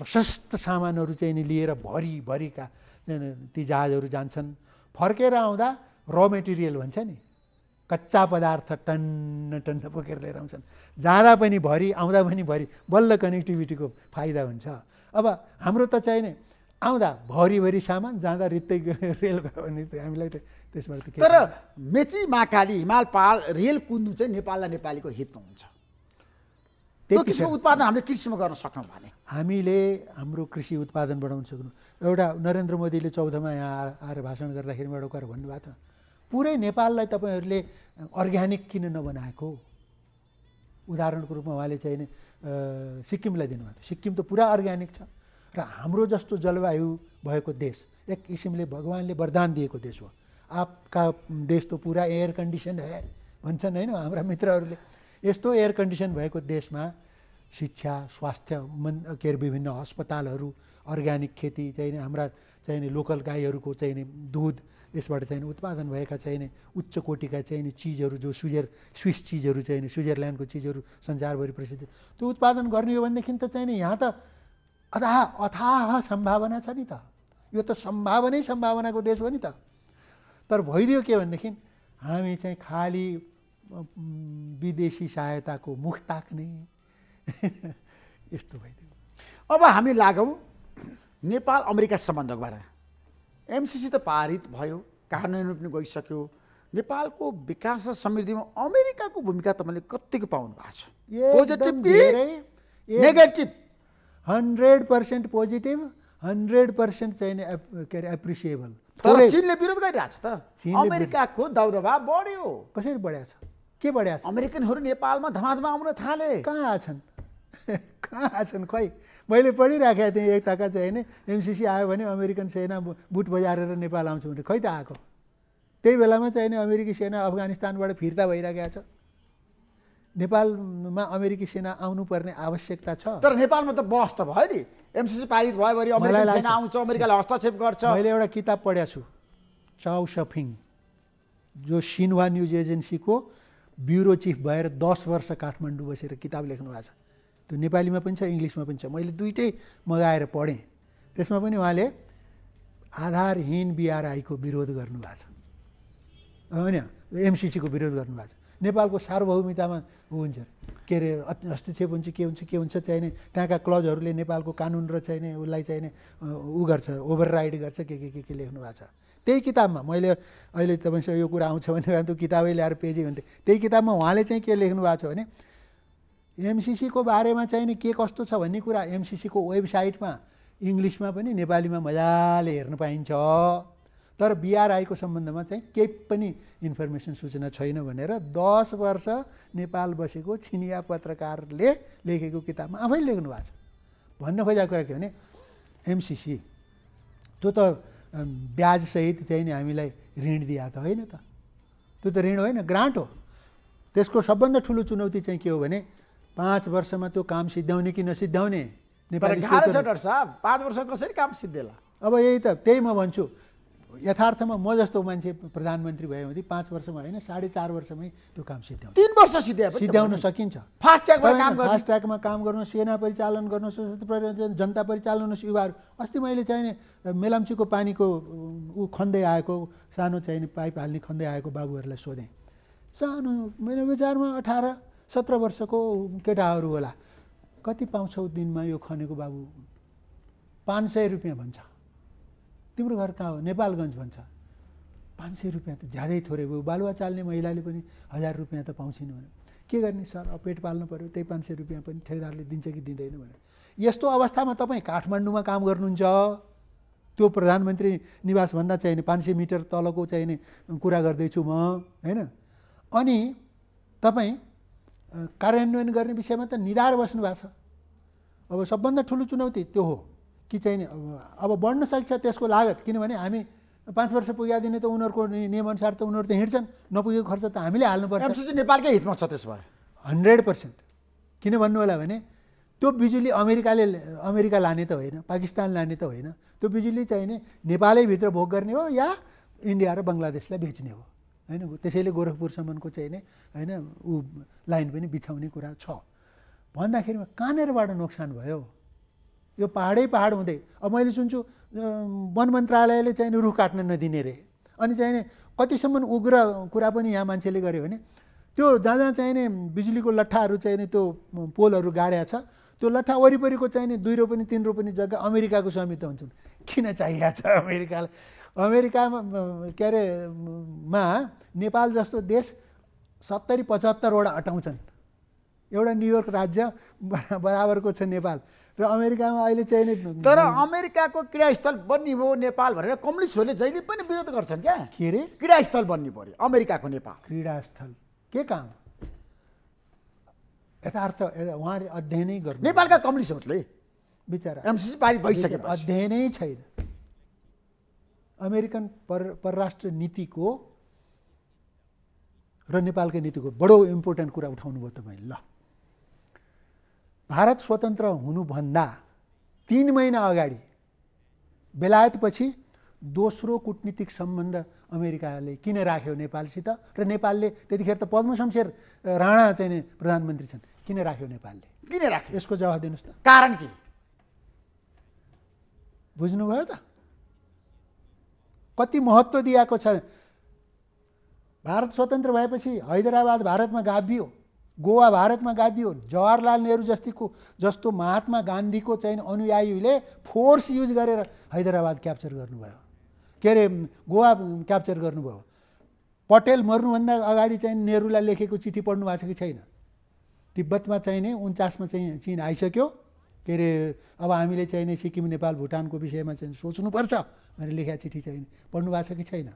प्रशस्त सामानहरू चाहिँ नि लिएर भरिभरिका ती जहाजहरू जान्छन् फर्केर आउँदा र मेटेरियल भन्छ नि कच्चा पदार्थ टन्न टन्न बोकेर लिएर आउँछन् जाँदा पनि भरि आउँदा पनि भरि बल्ल कनेक्टिभिटीको फाइदा हुन्छ अब हाम्रो त चाहिने आउँदा भरिभरि सामान जाँदा रित्तै *laughs* रेल गयो भने त हामीलाई त त्यसबाट तर मेची महाकाली हिमाल पहाड रेल कुद्नु चाहिँ नेपाललाई नेपालीको हितमा हुन्छ त्यो किसिमको उत्पादन हामीले कृषिमा गर्न सक्यौँ भने हामीले हाम्रो कृषि उत्पादन बढाउन सक्नु एउटा नरेन्द्र मोदीले चौधमा यहाँ आएर भाषण गर्दाखेरि एउटा कुरा भन्नुभएको थियो पुरै नेपाललाई तपाईँहरूले अर्ग्यानिक किन नबनाएको उदाहरणको रूपमा उहाँले चाहिने सिक्किमलाई दिनुभएको सिक्किम त पुरा अर्ग्यानिक छ र हाम्रो जस्तो जलवायु भएको देश एक किसिमले भगवान्ले वरदान दिएको देश हो आपका देश त पुरा एयर कन्डिसन है भन्छन् होइन हाम्रा मित्रहरूले यस्तो एयर कन्डिसन भएको देशमा शिक्षा स्वास्थ्य मन के अरे विभिन्न अस्पतालहरू अर्ग्यानिक खेती चाहिने हाम्रा चाहिने लोकल गाईहरूको चाहिने दुध यसबाट चाहिने उत्पादन भएका चाहिने उच्च कोटिका चाहिने चिजहरू जो स्विजर स्विस चिजहरू चाहिने स्विजरल्यान्डको चिजहरू संसारभरि प्रसिद्ध त्यो उत्पादन गर्ने हो भनेदेखि त चाहिने यहाँ त अथाह अथाह सम्भावना छ नि त यो त सम्भावनै सम्भावनाको देश हो नि त तर भइदियो के भनेदेखि हामी चाहिँ खाली विदेशी सहायताको मुख ताक्ने *laughs* यस्तो भइदियो अब हामी लागौँ नेपाल अमेरिका सम्बन्धको बारेमा एमसिसी त पारित भयो कार्यान्वयन पनि गइसक्यो नेपालको विकास र समृद्धिमा अमेरिकाको भूमिका तपाईँले कत्तिको पाउनु भएको छ negative hundred percent positive hundred percent चाहिँ के अरे एप्रिसिएबल तर चिनले विरोध गरिरहेको छ त अमेरिकाको दबदबा बढ्यो कसरी बढ्याएको छ के बढ्या छ अमेरिकनहरू नेपालमा धमाधमा आउन थाले कहाँ छन् *laughs* कहाँ छन् खै मैले पढिराखेको थिएँ एकताका चाहिँ होइन एमसिसी आयो भने अमेरिकन सेना बुट बजारेर नेपाल आउँछ भने खै त आएको त्यही बेलामा चाहिँ होइन अमेरिकी सेना अफगानिस्तानबाट फिर्ता भइरहेको छ नेपालमा अमेरिकी सेना आउनुपर्ने आवश्यकता छ तर नेपालमा त बस त भयो नि एमसिसी पारित भयो सेना आउँछ अमेरिकाले हस्तक्षेप गर्छ मैले एउटा किताब पढेको छु चाउ सफिङ जो सिन्वा न्युज एजेन्सीको ब्युरो चिफ भएर दस वर्ष काठमाडौँ बसेर किताब लेख्नु भएको छ त्यो नेपालीमा पनि छ इङ्ग्लिसमा पनि छ मैले दुइटै मगाएर पढेँ त्यसमा पनि उहाँले आधारहीन बिआरआईको विरोध गर्नुभएको छ होइन एमसिसीको विरोध गर्नुभएको छ नेपालको सार्वभौमिकतामा हुन्छ के अरे हस्तक्षेप हुन्छ के हुन्छ के हुन्छ चाहिने त्यहाँका क्लजहरूले नेपालको कानुन र चाहिने उसलाई चाहिने ऊ गर्छ ओभर राइड गर्छ के के के के लेख्नु भएको छ त्यही किताबमा मैले अहिले तपाईँसँग यो कुरा आउँछ भने त्यो किताबै ल्याएर पेजी हुन्थ्यो त्यही किताबमा उहाँले चाहिँ के लेख्नु भएको छ भने एमसिसीको बारेमा चाहिँ नि के कस्तो छ भन्ने कुरा एमसिसीको वेबसाइटमा इङ्ग्लिसमा पनि नेपालीमा मजाले हेर्नु पाइन्छ तर बिआरआईको सम्बन्धमा चाहिँ केही पनि इन्फर्मेसन सूचना छैन भनेर दस वर्ष नेपाल बसेको छिनिया पत्रकारले लेखेको किताबमा आफै लेख्नु भएको छ भन्न खोजेको कुरा के भने एमसिसी त्यो त ब्याजसहित चाहिँ नि हामीलाई ऋण दिया त होइन त त्यो त ऋण होइन ग्रान्ट हो त्यसको सबभन्दा ठुलो चुनौती चाहिँ के हो भने पाँच वर्षमा त्यो काम सिद्ध्याउने कि नसिद्ध्याउने नेपाली साहब पाँच वर्ष कसरी काम सिद्धेला अब यही त त्यही म भन्छु यथार्थमा म जस्तो मान्छे प्रधानमन्त्री भयो भने पाँच वर्षमा होइन साढे चार वर्षमै त्यो काम सिद्ध्याउँछ तिन वर्ष सिद्ध्या सिद्ध्याउन सकिन्छ फास्ट ट्र्याकमा काम फास्ट ट्र्याकमा काम गर्नु सेना परिचालन गर्नु सशस्त्र परिचालन जनता परिचालन युवाहरू अस्ति मैले चाहिने मेलाम्चीको पानीको ऊ खन्दै आएको सानो चाहिने पाइप हाल्ने खन्दै आएको बाबुहरूलाई सोधेँ सानो मेरो विचारमा अठार सत्र वर्षको केटाहरू होला कति पाउँछौ दिनमा यो खनेको बाबु पाँच सय रुपियाँ भन्छ तिम्रो घर कहाँ हो नेपालगञ्ज भन्छ पाँच सय रुपियाँ त ज्यादै थोरै भयो बालुवा चाल्ने महिलाले पनि हजार रुपियाँ त पाउँछिन् भने के गर्ने सर अब पेट पाल्नु पऱ्यो त्यही पाँच सय रुपियाँ पनि ठेकदारले दिन्छ कि दिँदैन भने यस्तो अवस्थामा तपाईँ काठमाडौँमा काम गर्नुहुन्छ त्यो प्रधानमन्त्री निवासभन्दा चाहिने पाँच सय मिटर तलको चाहिने कुरा गर्दैछु म होइन अनि तपाईँ कार्यान्वयन गर्ने विषयमा त निधार बस्नु भएको छ अब सबभन्दा ठुलो चुनौती त्यो हो कि चाहिँ अब बढ्न सक्छ त्यसको लागत किनभने हामी पाँच वर्ष पुग्यादिने त उनीहरूको नियमअनुसार त उनीहरू त हिँड्छन् नपुगेको खर्च त हामीले हाल्नुपर्छ नेपालकै हितमा छ त्यसो भए हन्ड्रेड पर्सेन्ट किन भन्नु होला भने त्यो बिजुली अमेरिकाले अमेरिका लाने त होइन पाकिस्तान लाने त होइन त्यो बिजुली चाहिने नेपालैभित्र भोग गर्ने हो या इन्डिया र बङ्गलादेशलाई बेच्ने हो होइन त्यसैले गोरखपुरसम्मको चाहिने होइन ऊ लाइन पनि बिछाउने कुरा छ भन्दाखेरिमा कहाँनिरबाट नोक्सान भयो यो पाहाडै पाहाड हुँदै अब मैले सुन्छु वन मन्त्रालयले चाहिँ रुख काट्न नदिने रे अनि चाहिने कतिसम्म उग्र कुरा पनि यहाँ मान्छेले गर्यो भने त्यो जहाँ जहाँ चाहिने बिजुलीको लट्ठाहरू चाहिने त्यो पोलहरू गाड्या छ त्यो लट्ठा वरिपरिको चाहिने दुई रोपनी तिन रोपनी जग्गा अमेरिकाको स्वामित्व हुन्छन् किन चाहिएको छ अमेरिकालाई अमेरिकामा के अरे मा नेपाल जस्तो देश सत्तरी पचहत्तरवटा अटाउँछन् एउटा न्युयोर्क राज्य बराबरको छ नेपाल र अमेरिकामा अहिले चाहिने तर अमेरिकाको क्रियास्थल बन्ने भयो नेपाल भनेर कम्युनिस्टहरूले जहिले पनि विरोध गर्छन् क्या के अरे क्रियास्थल बन्ने पऱ्यो अमेरिकाको नेपाल क्रीडास्थल के काम यथार्थ उहाँले अध्ययनै गर्नु नेपालका कम्युनिस्टहरूले बिचरा एमसिसी पारित भइसके अध्ययनै छैन अमेरिकन पर परराष्ट्र नीतिको र नेपालकै नीतिको बडो इम्पोर्टेन्ट कुरा उठाउनु भयो तपाईँले ल भारत स्वतन्त्र हुनुभन्दा तिन महिना अगाडि बेलायतपछि दोस्रो कुटनीतिक सम्बन्ध अमेरिकाले किन राख्यो नेपालसित र नेपालले त्यतिखेर त पद्मशमशेर राणा चाहिँ प्रधानमन्त्री छन् किन राख्यो नेपालले किन राख्यो यसको जवाब दिनुहोस् त कारण के बुझ्नुभयो त कति महत्त्व दिएको छ भारत स्वतन्त्र भएपछि हैदराबाद भारतमा गाभियो गोवा भारतमा गादियो जवाहरलाल नेहरू जस्तीको जस्तो महात्मा गान्धीको चाहिँ अनुयायीले फोर्स युज गरेर हैदराबाद क्याप्चर गर्नुभयो के अरे गोवा क्याप्चर गर्नुभयो पटेल मर्नुभन्दा अगाडि चाहिँ नेहरूलाई लेखेको चिठी पढ्नु भएको छ कि छैन तिब्बतमा चाहिने उन्चासमा चाहिँ चिन आइसक्यो के अरे अब हामीले चाहिने सिक्किम नेपाल भुटानको विषयमा चाहिँ सोच्नुपर्छ भनेर लेखेका चिठी चाहिने पढ्नु भएको छ कि छैन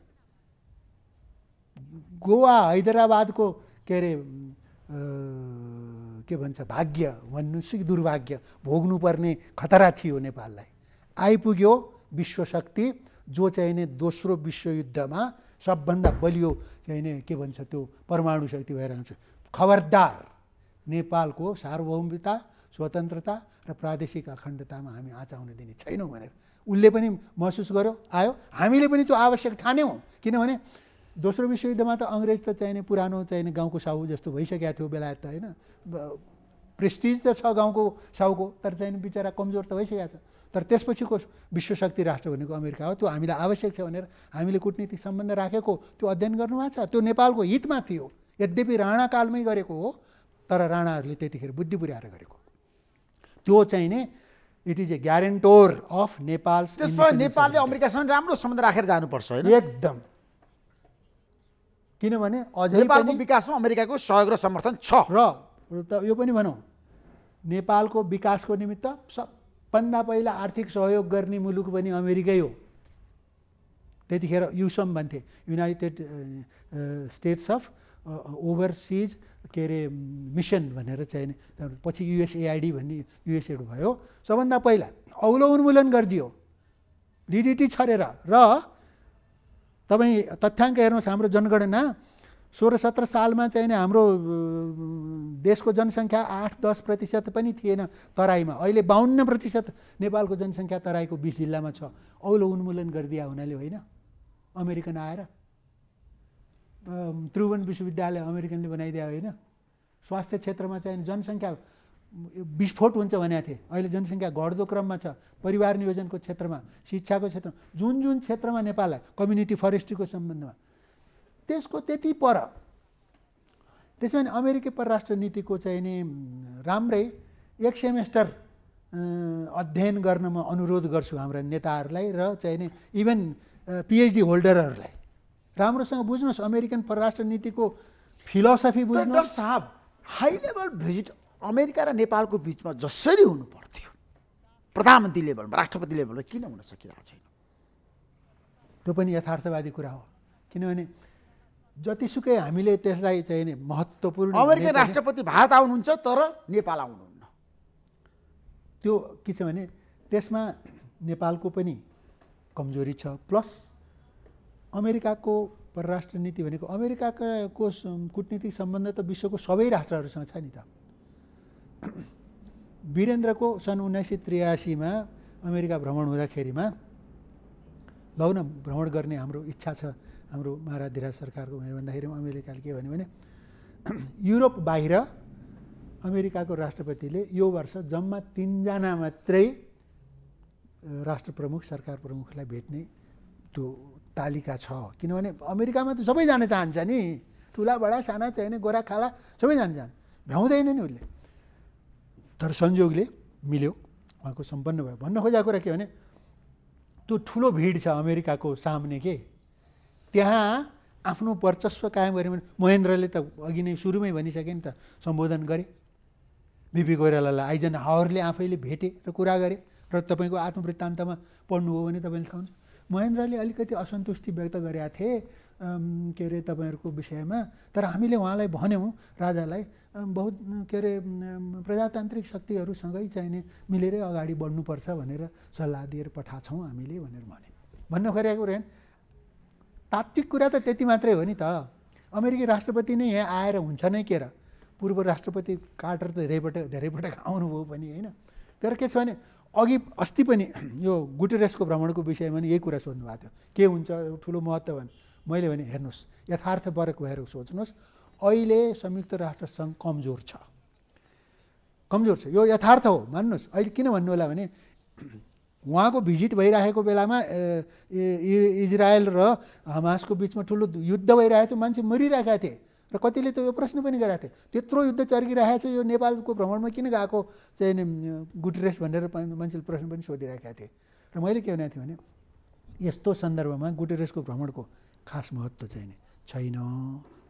गोवा हैदराबादको के अरे के भन्छ भाग्य भन्नुहोस् कि दुर्भाग्य भोग्नुपर्ने खतरा थियो नेपाललाई आइपुग्यो विश्वशक्ति जो चाहिने दोस्रो विश्वयुद्धमा सबभन्दा बलियो चाहिने के भन्छ त्यो परमाणु शक्ति भएर आउँछ खबरदार नेपालको सार्वभौमता स्वतन्त्रता र प्रादेशिक अखण्डतामा हामी आउन दिने छैनौँ भनेर उसले पनि महसुस गर्यो आयो हामीले पनि त्यो आवश्यक ठान्यौँ किनभने दोस्रो विश्वयुद्धमा त अङ्ग्रेज त चाहिने पुरानो चाहिने गाउँको साहु जस्तो भइसकेको थियो बेलायत त होइन प्रेस्टिज त छ गाउँको साहुको तर चाहिने बिचरा कमजोर त भइसकेको छ तर त्यसपछिको विश्वशक्ति राष्ट्र भनेको अमेरिका हो त्यो हामीलाई आवश्यक छ भनेर हामीले कुटनीतिक सम्बन्ध राखेको त्यो अध्ययन गर्नुभएको छ त्यो नेपालको हितमा थियो यद्यपि राणाकालमै गरेको हो तर राणाहरूले त्यतिखेर बुद्धि पुर्याएर गरेको त्यो चाहिने it is a guarantor of Nepal त्यसमा नेपालले अमेरिकासँग राम्रो सम्बन्ध राखेर जानुपर्छ होइन एकदम किनभने अझै नेपालको विकासमा अमेरिकाको सहयोग र समर्थन छ र त यो पनि भनौँ नेपालको विकासको निमित्त सबभन्दा पहिला आर्थिक सहयोग गर्ने मुलुक पनि अमेरिकै हो त्यतिखेर युसम भन्थे युनाइटेड स्टेट्स अफ ओभरसिज के अरे मिसन भनेर चाहिने पछि युएसएआइडी भन्ने युएसएड भयो सबभन्दा पहिला औलो उन्मूलन गरिदियो डिडिटी छरेर र तपाईँ तथ्याङ्क हेर्नुहोस् हाम्रो जनगणना सोह्र सत्र सालमा चाहिँ नि हाम्रो देशको जनसङ्ख्या आठ दस प्रतिशत पनि थिएन तराईमा अहिले बाहन्न प्रतिशत नेपालको जनसङ्ख्या तराईको बिस जिल्लामा छ औलो उन्मूलन गरिदिया हुनाले होइन अमेरिकन आएर त्रिभुवन विश्वविद्यालय अमेरिकनले बनाइदिया होइन स्वास्थ्य क्षेत्रमा चाहिँ जनसङ्ख्या विस्फोट हुन्छ भनेको थिएँ अहिले जनसङ्ख्या घट्दो क्रममा छ परिवार नियोजनको क्षेत्रमा शिक्षाको क्षेत्रमा जुन जुन क्षेत्रमा नेपाललाई कम्युनिटी फरेस्ट्रीको सम्बन्धमा त्यसको त्यति पर त्यसो भने अमेरिकी परराष्ट्र नीतिको चाहिँ नि राम्रै एक सेमेस्टर अध्ययन गर्न म अनुरोध गर्छु हाम्रा नेताहरूलाई र चाहिँ नि इभन पिएचडी होल्डरहरूलाई राम्रोसँग बुझ्नुहोस् अमेरिकन परराष्ट्र नीतिको फिलोसफी बुझ्नुहोस् साहब हाई लेभल भिजिट अमेरिका र नेपालको बिचमा जसरी हुनु पर्थ्यो प्रधानमन्त्री लेभलमा राष्ट्रपति लेभलमा किन हुन सकिरहेको छैन त्यो पनि यथार्थवादी कुरा हो किनभने जतिसुकै हामीले त्यसलाई चाहिँ नि महत्त्वपूर्ण अमेरिकन राष्ट्रपति भारत आउनुहुन्छ तर नेपाल आउनुहुन्न त्यो के छ भने त्यसमा नेपालको पनि कमजोरी छ प्लस अमेरिकाको परराष्ट्र नीति भनेको अमेरिकाको कुटनीतिक सम्बन्ध त विश्वको सबै राष्ट्रहरूसँग छ नि त *clears throat* वीरेन्द्रको सन् उन्नाइस सय त्रियासीमा अमेरिका भ्रमण हुँदाखेरिमा लौ भ्रमण गर्ने हाम्रो इच्छा छ हाम्रो महाराधिराज सरकारको भनेर भन्दाखेरि अमेरिकाले के भन्यो भने *clears throat* युरोप बाहिर अमेरिकाको राष्ट्रपतिले यो वर्ष जम्मा तिनजना मात्रै राष्ट्र प्रमुख सरकार प्रमुखलाई भेट्ने त्यो तालिका छ किनभने अमेरिकामा त सबै जान चाहन्छ नि ठुला बडा साना चाहिने गोरा खाला सबै जान चाहन्छ भ्याउँदैन नि उसले तर संयोगले मिल्यो उहाँको सम्पन्न भयो भन्न खोजेको कुरा के भने त्यो ठुलो भिड छ अमेरिकाको सामने के त्यहाँ आफ्नो वर्चस्व कायम गऱ्यो भने महेन्द्रले त अघि नै सुरुमै भनिसके नि त सम्बोधन गरे बिपी कोइरालालाई आइजन हावरले आफैले भेटे र कुरा गरे र तपाईँको आत्मवृत्तान्तमा पढ्नु हो भने तपाईँले थाहा हुन्छ महेन्द्रले अलिकति असन्तुष्टि व्यक्त गरेका थिए के अरे तपाईँहरूको विषयमा तर हामीले उहाँलाई भन्यौँ राजालाई बहुत के अरे प्रजातान्त्रिक शक्तिहरूसँगै चाहिने मिलेरै अगाडि बढ्नुपर्छ भनेर सल्लाह दिएर पठाछौँ हामीले भनेर भने भन्न खोजेको रहेन तात्विक कुरा त त्यति मात्रै हो नि त अमेरिकी राष्ट्रपति नै यहाँ आएर हुन्छ नै के र पूर्व राष्ट्रपति कार्टर त धेरैपटक धेरैपटक आउनुभयो पनि होइन तर के छ भने अघि अस्ति पनि *clears throat* यो गुटेरेसको भ्रमणको विषयमा नि यही कुरा सोध्नु भएको थियो के हुन्छ ठुलो महत्त्व भने मैले भने हेर्नुहोस् यथार्थ यथार्थपरक भएर सोच्नुहोस् अहिले संयुक्त राष्ट्रसङ्घ कमजोर छ कमजोर छ यो यथार्थ हो मान्नुहोस् अहिले किन भन्नु होला भने उहाँको भिजिट भइरहेको बेलामा इजरायल र हमासको बिचमा ठुलो युद्ध भइरहेको थियो मान्छे मरिरहेका थिए र कतिले त यो प्रश्न पनि गराएको थियो त्यत्रो युद्ध चर्किरहेको छ यो नेपालको भ्रमणमा किन गएको चाहिँ गुटरेस भनेर मान्छेले प्रश्न पनि सोधिरहेका थिए र मैले के भनेको थिएँ भने यस्तो सन्दर्भमा गुटेरेसको भ्रमणको खास महत्त्व चाहिँ छैन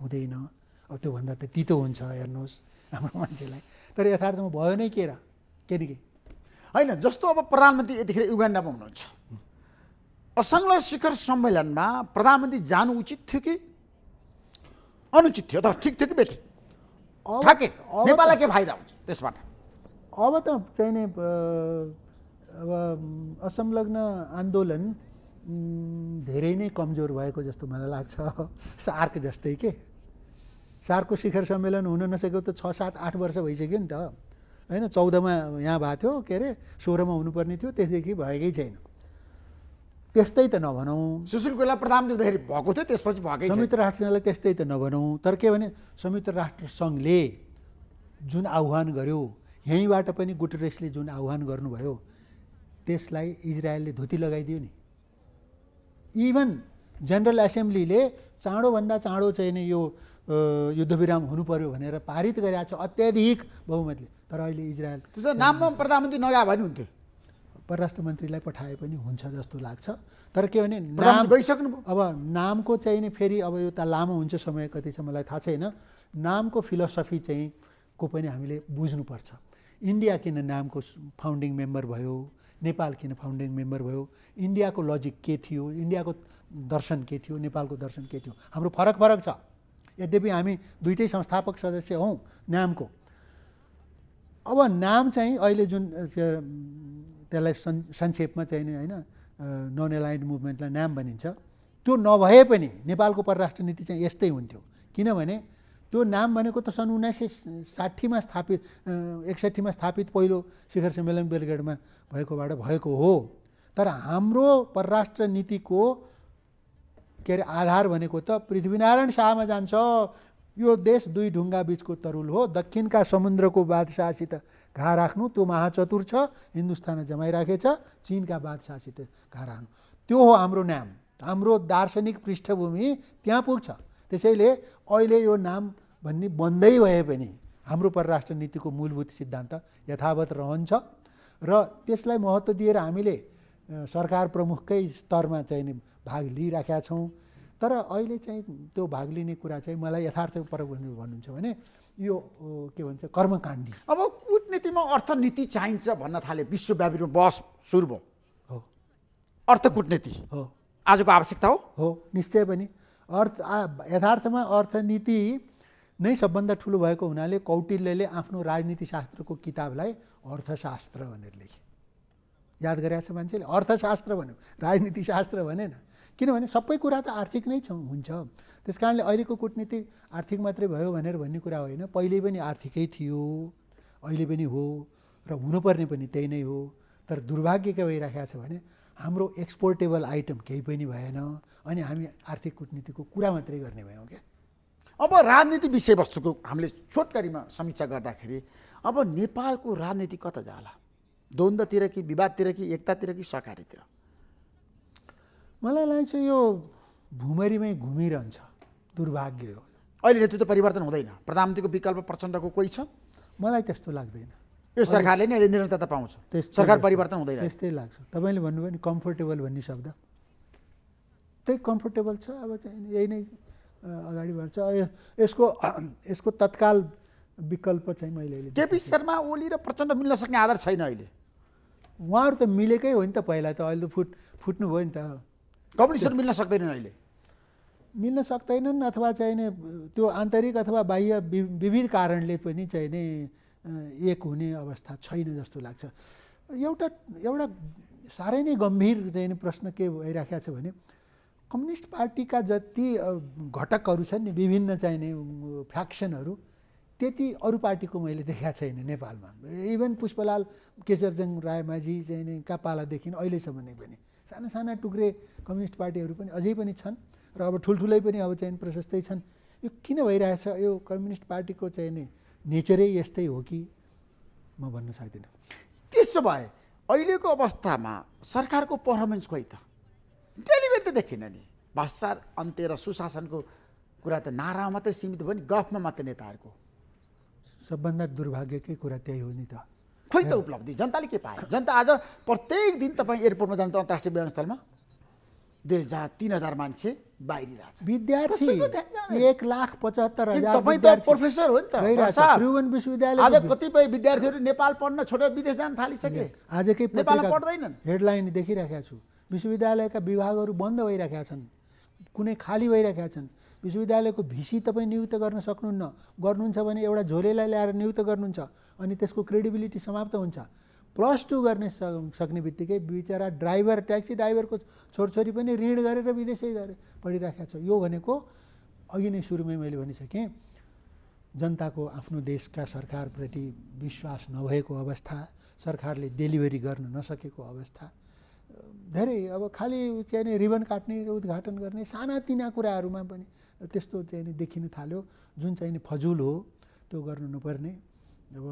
हुँदैन अब त्योभन्दा त तितो हुन्छ हेर्नुहोस् हाम्रो मान्छेलाई तर यथार्थमा भयो नै के र के नि के होइन जस्तो अब प्रधानमन्त्री यतिखेर युगान्डामा हुनुहुन्छ असङ्गला शिखर सम्मेलनमा प्रधानमन्त्री जानु उचित थियो कि अनुचित थियो अथवा ठिक थियो कि बेठी नेपाललाई के फाइदा हुन्छ त्यसबाट अब त चाहिने अब असंलग्न आन्दोलन धेरै नै कमजोर भएको जस्तो मलाई लाग्छ *laughs* सार्क जस्तै के सार्कको शिखर सम्मेलन हुन नसकेको त छ सात आठ वर्ष भइसक्यो नि त होइन चौधमा यहाँ भएको थियो के अरे सोह्रमा हुनुपर्ने थियो त्यसदेखि भएकै छैन त्यस्तै त नभनौँ सुशील कोइला प्रधानमन्त्री भएको थियो त्यसपछि भएकै संयुक्त राष्ट्रसङ्घलाई त्यस्तै त नभनौँ तर के भने संयुक्त राष्ट्रसङ्घले जुन आह्वान गर्यो यहीँबाट पनि गुटरेसले जुन आह्वान गर्नुभयो त्यसलाई इजरायलले धोती लगाइदियो नि इभन जेनरल एसेम्ब्लीले चाँडोभन्दा चाँडो चाहिँ यो युद्धविराम हुनु पर्यो भनेर पारित गरिरहेको छ अत्याधिक बहुमतले तर अहिले इजरायल त्यसो नाममा प्रधानमन्त्री नगा भने हुन्थ्यो परराष्ट्र मन्त्रीलाई पठाए पनि हुन्छ जस्तो लाग्छ तर के भने नाम गइसक्नु अब नामको चाहिँ नि फेरि अब यो त लामो हुन्छ समय कति छ मलाई थाहा छैन नामको फिलोसफी चाहिँ को पनि हामीले बुझ्नुपर्छ इन्डिया किन नामको फाउन्डिङ मेम्बर भयो नेपाल किन फाउन्डिङ मेम्बर भयो इन्डियाको लजिक के थियो इन्डियाको दर्शन के थियो नेपालको दर्शन के थियो हाम्रो फरक फरक छ यद्यपि हामी दुइटै संस्थापक सदस्य हौँ नामको अब नाम चाहिँ अहिले जुन त्यसलाई सं संक्षेपमा चाहिँ नि होइन नन एलाइन्ड मुभमेन्टलाई नाम भनिन्छ त्यो नभए पनि नेपालको परराष्ट्र नीति चाहिँ यस्तै हुन्थ्यो किनभने त्यो नाम भनेको त सन् उन्नाइस सय साठीमा स्थापित एकसठीमा स्थापित पहिलो शिखर सम्मेलन बेलगेडमा भएकोबाट भएको हो तर हाम्रो परराष्ट्र नीतिको के अरे आधार भनेको त पृथ्वीनारायण शाहमा जान्छ यो देश दुई ढुङ्गा बिचको तरुल हो दक्षिणका समुद्रको बादशाहसित घा राख्नु त्यो महाचतुर छ हिन्दुस्तान जमाइराखेछ चिनका बादशाहसित घा राख्नु त्यो हो हाम्रो नाम हाम्रो दार्शनिक पृष्ठभूमि त्यहाँ पुग्छ त्यसैले अहिले यो नाम भन्ने बन्दै भए पनि हाम्रो परराष्ट्र नीतिको मूलभूत सिद्धान्त यथावत रहन्छ र त्यसलाई महत्त्व दिएर हामीले सरकार प्रमुखकै स्तरमा चाहिँ भाग लिइराखेका छौँ तर अहिले चाहिँ त्यो भाग लिने कुरा चाहिँ मलाई यथार्थ भन्नुहुन्छ भने यो के भन्छ कर्मकाण्डी अब कुटनीतिमा अर्थनीति चाहिन्छ भन्न थाले विश्वव्यापी रूपमा बस सुरु भयो हो अर्थ कुटनीति हो आजको आवश्यकता हो हो निश्चय पनि अर्थ यथार्थमा अर्थनीति नै सबभन्दा ठुलो भएको हुनाले कौटिल्यले आफ्नो राजनीतिशास्त्रको किताबलाई अर्थशास्त्र भनेर लेखे याद गरेका छ मान्छेले अर्थशास्त्र भन्यो राजनीतिशास्त्र भनेन किनभने सबै कुरा त आर्थिक नै हुन्छ त्यस कारणले अहिलेको कुटनीति आर्थिक मात्रै भयो भनेर भन्ने कुरा होइन पहिले पनि आर्थिकै थियो अहिले पनि हो र हुनुपर्ने पनि त्यही नै हो तर दुर्भाग्य के भइराखेको छ भने हाम्रो एक्सपोर्टेबल आइटम केही पनि भएन अनि हामी आर्थिक कुटनीतिको कुरा मात्रै गर्ने भयौँ क्या अब राजनीति विषयवस्तुको हामीले छोटकरीमा समीक्षा गर्दाखेरि अब नेपालको राजनीति कता जाला द्वन्द्वतिर कि विवादतिर कि एकतातिर कि सहकारीतिर मलाई लाग्छ यो भुमरीमै घुमिरहन्छ दुर्भाग्य हो अहिले त्यो त परिवर्तन हुँदैन प्रधानमन्त्रीको विकल्प प्रचण्डको कोही छ मलाई त्यस्तो लाग्दैन यो सरकारले नै निरन्तरता पाउँछ सरकार परिवर्तन हुँदैन त्यस्तै लाग्छ तपाईँले भन्नुभयो नि कम्फोर्टेबल भन्ने शब्द त्यही कम्फोर्टेबल छ अब चाहिँ यही नै अगाडि बढ्छ यसको यसको तत्काल विकल्प चाहिँ मैले केपी शर्मा ओली र प्रचण्ड मिल्न सक्ने आधार छैन अहिले उहाँहरू त मिलेकै हो नि त पहिला त अहिले त फुट फुट्नुभयो नि त कम्युनिस्टहरू मिल्न सक्दैनन् अहिले मिल्न सक्दैनन् अथवा चाहिने त्यो आन्तरिक अथवा बाह्य विविध कारणले पनि चाहिने एक हुने अवस्था छैन जस्तो लाग्छ एउटा एउटा साह्रै नै गम्भीर चाहिँ प्रश्न के भइराखेको छ भने कम्युनिस्ट पार्टीका जति घटकहरू छन् नि विभिन्न चाहिने फ्याक्सनहरू त्यति अरू पार्टीको मैले देखाएको छैन नेपालमा इभन पुष्पलाल केशरजङ रायमाझी चाहिँ का पालादेखि अहिलेसम्म नै पनि साना साना टुक्रे कम्युनिस्ट पार्टीहरू पनि अझै पनि छन् र अब ठुल्ठुलै पनि अब चाहिँ प्रशस्तै छन् यो किन भइरहेछ यो कम्युनिस्ट पार्टीको चाहिँ नि नेचरै यस्तै हो कि म भन्न सक्दिनँ त्यसो भए अहिलेको अवस्थामा सरकारको पर्फर्मेन्स खोइ त डेलिभरी त देखिनँ नि भाषा अन्त्य र सुशासनको कुरा त नारामा मात्रै सीमित भयो नि गफमा मात्रै नेताहरूको सबभन्दा दुर्भाग्यकै कुरा त्यही हो नि त खोइ त उपलब्धि जनताले के पाए जनता आज प्रत्येक दिन तपाईँ एयरपोर्टमा जानु त अन्तर्राष्ट्रिय विमानस्थलमा दुई हजार तिन हजार मान्छे बाहिरिरहेछ विद्यार्थी एक लाख पचहत्तर तपाईँ त प्रोफेसर हो नि त त्रिभुवन विश्वविद्यालय आज कतिपय विद्यार्थीहरू नेपाल पढ्न छोडेर विदेश जान थालिसके आजकै नेपालमा पढ्दैनन् हेडलाइन देखिरहेका छु विश्वविद्यालयका विभागहरू बन्द भइरहेका छन् कुनै खाली भइरहेका छन् विश्वविद्यालयको भिसी तपाईँ नियुक्त गर्न सक्नुहुन्न गर्नुहुन्छ भने एउटा झोलेलाई ल्याएर नियुक्त गर्नुहुन्छ अनि त्यसको क्रेडिबिलिटी समाप्त हुन्छ प्लस टू गर्ने सक्ने बित्तिकै बिचरा ड्राइभर ट्याक्सी ड्राइभरको छोरछोरी पनि ऋण गरेर विदेशै गरेर पढिराखेको छ यो भनेको अघि नै सुरुमै मैले भनिसकेँ जनताको आफ्नो देशका सरकारप्रति विश्वास नभएको अवस्था सरकारले डेलिभरी गर्न नसकेको अवस्था धेरै अब खालि त्यहाँ नै रिबन काट्ने र उद्घाटन गर्ने सानातिना कुराहरूमा पनि त्यस्तो चाहिँ नि देखिन थाल्यो जुन चाहिँ नि फजुल हो त्यो गर्नु नपर्ने अब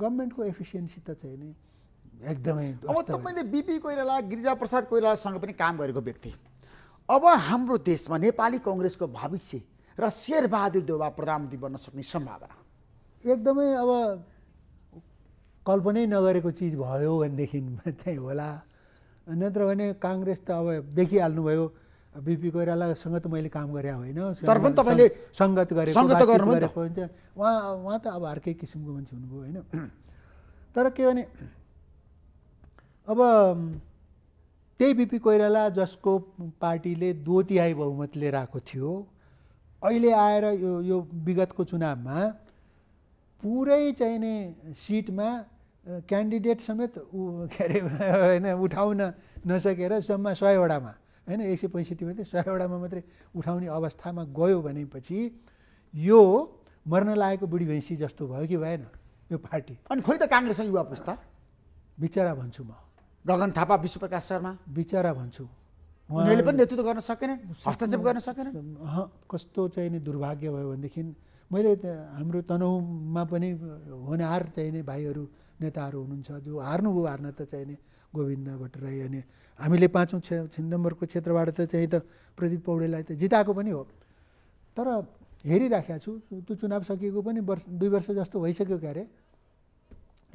गभर्मेन्टको एफिसियन्सी त चाहिँ नि एकदमै अब तपाईँले बिपी कोइराला गिरिजाप्रसाद कोइरालासँग पनि काम गरेको व्यक्ति अब हाम्रो देशमा नेपाली कङ्ग्रेसको भविष्य र शेरबहादुर देउवा प्रधानमन्त्री बन्न सक्ने सम्भावना एकदमै अब कल्पनै नगरेको चिज भयो भनेदेखि चाहिँ होला नत्र भने काङ्ग्रेस त अब देखिहाल्नुभयो बिपी कोइरालासँग त मैले काम गरे होइन तर पनि तपाईँले सङ्गत गरे सङ्गत गरेको उहाँ उहाँ त अब अर्कै किसिमको मान्छे हुनुभयो होइन तर के भने अब त्यही बिपी कोइराला जसको पार्टीले दो तिहाई बहुमत लिएर आएको थियो अहिले आएर यो यो विगतको चुनावमा पुरै चाहिने सिटमा क्यान्डिडेट समेत ऊ के अरे *laughs* होइन उठाउन नसकेर सम्म सयवटामा होइन एक सय पैँसठी मात्रै सयवटामा मात्रै उठाउने अवस्थामा गयो भनेपछि यो मर्न लागेको बुढी भैँसी जस्तो भयो कि भएन यो पार्टी अनि खोइ त काङ्ग्रेसमा युवा पुस्ता बिचरा भन्छु म गगन थापा विश्वप्रकाश शर्मा बिचरा भन्छु उहाँले पनि नेतृत्व गर्न सकेन हस्तक्षेप गर्न सकेन कस्तो चाहिँ नि दुर्भाग्य भयो भनेदेखि मैले हाम्रो तनहुमा पनि होनहार चाहिने भाइहरू नेताहरू हुनुहुन्छ जो हार्नुभयो हार्न त चाहिने गोविन्द भट्टराई अनि हामीले पाँचौँ छ नम्बरको क्षेत्रबाट त चाहिँ त प्रदीप पौडेललाई त जिताएको पनि हो तर हेरिराखेको छु त्यो चुनाव सकिएको पनि वर्ष दुई वर्ष जस्तो भइसक्यो क्यारे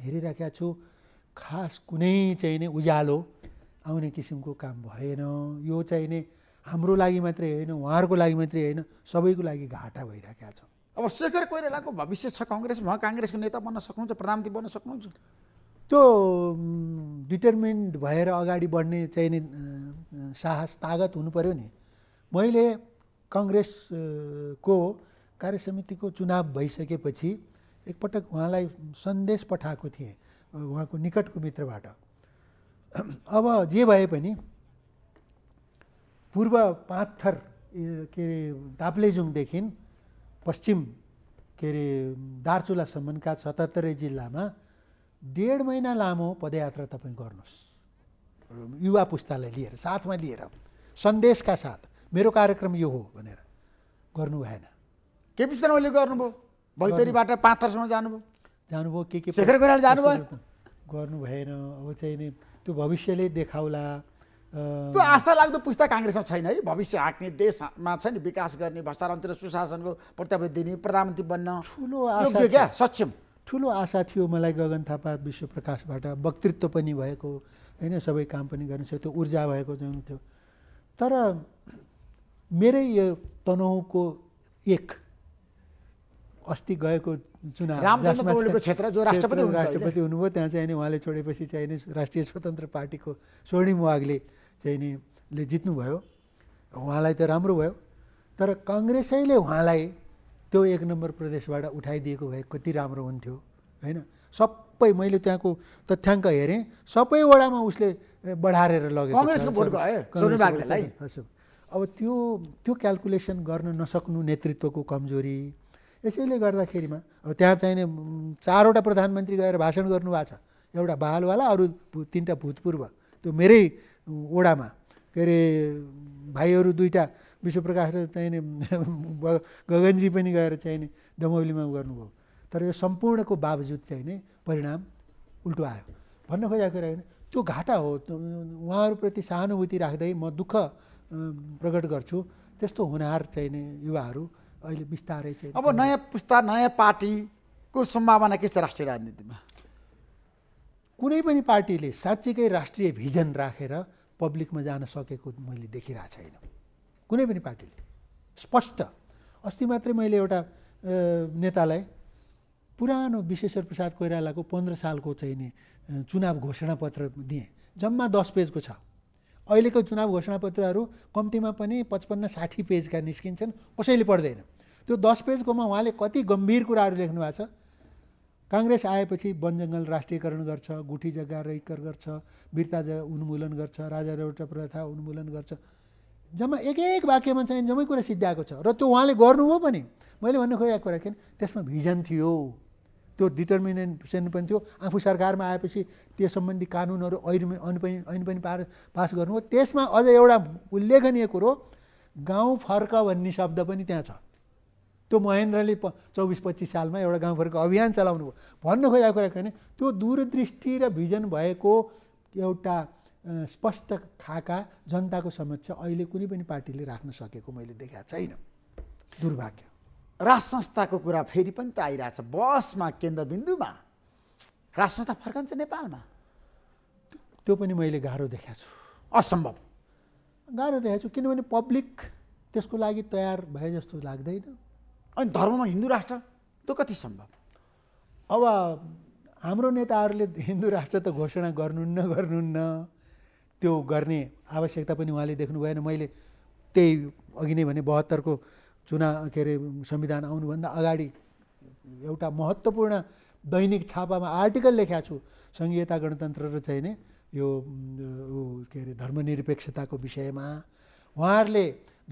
हेरिराखेका छु खास कुनै चाहिँ नै उज्यालो आउने किसिमको काम भएन यो चाहिँ नै हाम्रो लागि मात्रै होइन उहाँहरूको लागि मात्रै होइन सबैको लागि घाटा भइरहेको छ अब शेखर कोइरालाको भविष्य छ कङ्ग्रेस उहाँ काङ्ग्रेसको नेता बन्न सक्नुहुन्छ प्रधानमन्त्री बन्न सक्नुहुन्छ त्यो डिटर्मिन्ड भएर अगाडि बढ्ने चाहिने साहस तागत हुनु पऱ्यो नि मैले कङ्ग्रेसको कार्यसमितिको चुनाव भइसकेपछि एकपटक उहाँलाई सन्देश पठाएको थिएँ उहाँको निकटको मित्रबाट अब जे भए पनि पूर्व पाँचथर के अरे ताप्लेजुङदेखि पश्चिम के अरे दार्चुलासम्मका सतहत्तरै जिल्लामा डेढ महिना लामो पदयात्रा तपाईँ गर्नुहोस् युवा पुस्तालाई लिएर साथमा लिएर सन्देशका साथ मेरो कार्यक्रम यो हो भनेर गर्नु भएन केपी शर्माले गर्नुभयो भैतरीबाट पाँच जानुभयो जानुभयो के के शेखर कोइराला जानुभयो गर्नु भएन अब चाहिँ नि त्यो भविष्यले देखाउला त्यो आशा लाग्दो पुस्ता काङ्ग्रेसमा छैन है भविष्य हाँक्ने देशमा छ नि विकास गर्ने भ्रष्टाचार सुशासनको प्रत्यावधि दिने प्रधानमन्त्री बन्न ठुलो क्या सक्षम ठुलो आशा थियो मलाई गगन थापा विश्वप्रकाशबाट वक्तृत्व पनि भएको होइन सबै काम पनि गर्न सक्थ्यो ऊर्जा भएको जुन थियो तर मेरै यो तनहुँको एक अस्ति गएको चुनाव क्षेत्र जो राष्ट्रपति राष्ट्रपति हुनुभयो त्यहाँ चाहिँ नि उहाँले छोडेपछि चाहिँ नि राष्ट्रिय स्वतन्त्र पार्टीको स्वर्णिम वागले चाहिँ नि ले जित्नुभयो उहाँलाई त राम्रो भयो तर कङ्ग्रेसैले उहाँलाई त्यो एक नम्बर प्रदेशबाट उठाइदिएको भए कति राम्रो हुन्थ्यो होइन सबै मैले त्यहाँको तथ्याङ्क हेरेँ सबैवटामा उसले बढाएर लगे कङ्ग्रेसको भोट अब त्यो त्यो क्यालकुलेसन गर्न नसक्नु नेतृत्वको कमजोरी यसैले गर्दाखेरिमा अब त्यहाँ चाहिने चारवटा प्रधानमन्त्री गएर भाषण गर्नुभएको छ एउटा बहालवाला अरू तिनवटा भूतपूर्व त्यो मेरै ओडामा के अरे भाइहरू दुईवटा विश्वप्रकाश र चाहिने *laughs* गगनजी पनि गएर चाहिने दमौलीमा गर्नुभयो तर यो सम्पूर्णको बावजुद चाहिँ नै परिणाम उल्टो आयो भन्न खोजेको कुरा होइन त्यो घाटा हो उहाँहरूप्रति सहानुभूति राख्दै म दुःख प्रकट गर्छु त्यस्तो हुनार चाहिँ नै युवाहरू अहिले बिस्तारै चाहिँ अब नयाँ पुस्ता नयाँ पार्टीको सम्भावना के छ राष्ट्रिय राजनीतिमा कुनै पनि पार्टीले साँच्चीकै राष्ट्रिय भिजन राखेर रा, पब्लिकमा जान सकेको मैले देखिरहेको छैन कुनै पनि पार्टीले स्पष्ट अस्ति मात्रै मैले एउटा नेतालाई पुरानो विश्वेश्वर प्रसाद कोइरालाको पन्ध्र सालको चाहिँ नि चुनाव घोषणापत्र दिएँ जम्मा दस पेजको छ अहिलेको चुनाव घोषणापत्रहरू कम्तीमा पनि पचपन्न साठी पेजका निस्किन्छन् कसैले पढ्दैन त्यो दस पेजकोमा उहाँले कति गम्भीर कुराहरू लेख्नु भएको छ काङ्ग्रेस आएपछि वनजङ्गल राष्ट्रियकरण गर्छ गुठी जग्गा रहिकर गर्छ वीरता उन्मूलन गर्छ राजा रौटा प्रथा उन्मूलन गर्छ जम्मा एक एक वाक्यमा चाहिँ जम्मै कुरा सिद्ध्याएको छ र त्यो उहाँले गर्नु हो पनि मैले भन्नु खोजेको कुरा किन त्यसमा भिजन थियो त्यो डिटर्मिनेसन पनि थियो आफू सरकारमा आएपछि त्यस सम्बन्धी कानुनहरू ऐन ऐन पनि ऐन पनि पार पास गर्नु त्यसमा अझ एउटा उल्लेखनीय कुरो गाउँ फर्क भन्ने शब्द पनि त्यहाँ छ त्यो महेन्द्रले प चौबिस पच्चिस सालमा एउटा गाउँ फर्क अभियान चलाउनु भयो भन्नु खोजेको कुरा के भने त्यो दूरदृष्टि र भिजन भएको एउटा स्पष्ट खाका जनताको समक्ष अहिले कुनै पनि पार्टीले राख्न सकेको मैले देखाएको छैन दुर्भाग्य राज संस्थाको कुरा फेरि पनि त आइरहेछ बसमा केन्द्रबिन्दुमा राज संस्था फर्कन्छ नेपालमा त्यो पनि मैले गाह्रो देखाएको छु असम्भव गाह्रो देखाएको छु किनभने पब्लिक त्यसको लागि तयार भए जस्तो लाग्दैन अनि धर्ममा हिन्दू राष्ट्र त्यो कति सम्भव अब हाम्रो नेताहरूले *laughs* हिन्दू राष्ट्र त घोषणा गर्नु गर्नुहुन्न न त्यो गर्ने आवश्यकता पनि उहाँले देख्नु भएन मैले त्यही अघि नै भने बहत्तरको चुना के अरे संविधान आउनुभन्दा अगाडि एउटा महत्त्वपूर्ण दैनिक छापामा आर्टिकल लेखेको छु सङ्घीयता गणतन्त्र र चाहिने यो के अरे धर्मनिरपेक्षताको विषयमा उहाँहरूले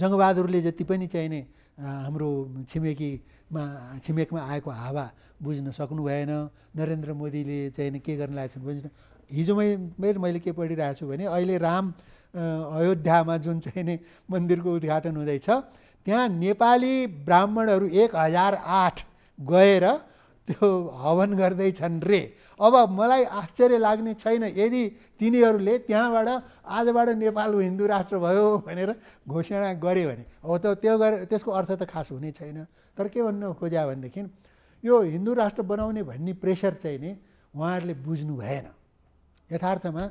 जङ्गबहादुरले जति पनि चाहिने हाम्रो छिमेकीमा छिमेकमा आएको हावा बुझ्न सक्नु भएन नरेन्द्र मोदीले चाहिने के गर्न लागेको छन् बुझ्न हिजोमै मैले के पढिरहेको छु भने अहिले राम अयोध्यामा जुन चाहिने मन्दिरको उद्घाटन हुँदैछ त्यहाँ नेपाली ब्राह्मणहरू एक हजार आठ गएर त्यो हवन गर्दैछन् रे अब मलाई आश्चर्य लाग्ने छैन यदि तिनीहरूले त्यहाँबाट आजबाट नेपाल हिन्दू राष्ट्र भयो भनेर घोषणा गऱ्यो भने हो त त्यो गरे त्यसको अर्थ त खास हुने छैन तर के भन्नु खोज्या भनेदेखि यो हिन्दू राष्ट्र बनाउने भन्ने प्रेसर चाहिँ नि उहाँहरूले बुझ्नु भएन यथार्थमा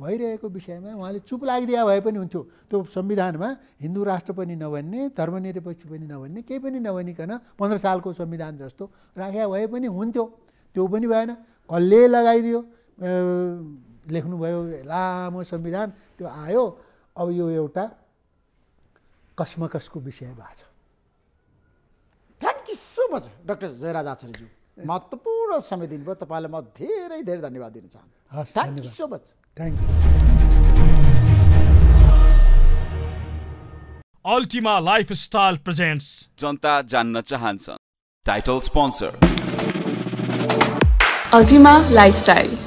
भइरहेको विषयमा उहाँले चुप लागिदिया भए पनि हुन्थ्यो त्यो संविधानमा हिन्दू राष्ट्र पनि नभन्ने धर्मनिरपेक्ष पनि नभन्ने केही पनि नभनिकन पन्ध्र सालको संविधान जस्तो राख्या भए पनि हुन्थ्यो त्यो पनि भएन कसले लगाइदियो लेख्नुभयो लामो संविधान त्यो आयो अब यो एउटा कसमकसको विषय भएको छ thank you so much doctor Jayaraj आचार्यज्यू महत्त्वपूर्ण समय दिनुभयो तपाईँलाई म धेरै धेरै धन्यवाद दिन चाहन्छु thank you so much thank you Ultima lifestyle presents जनता जान्न चाहन्छन् title sponsor Ultima lifestyle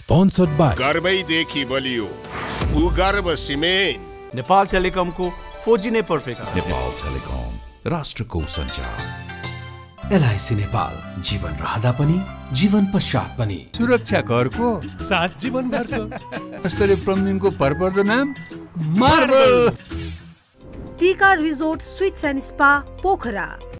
sponsored by गर्वैदेखि बलियो भूगर्भ सिमेन्ट नेपाल टेलिकमको फोजी नै पर्फेक्ट नेपाल टेलिकम राष्ट्रको सञ्चार एलआइसी नेपाल जीवन रहदा पनि जीवन पश्चात पनि सुरक्षा घरको साथ जीवन घरको *laughs* स्तरीय प्रमिङको भरपर्दो नाम marble Tika resort suites and spa Pokhara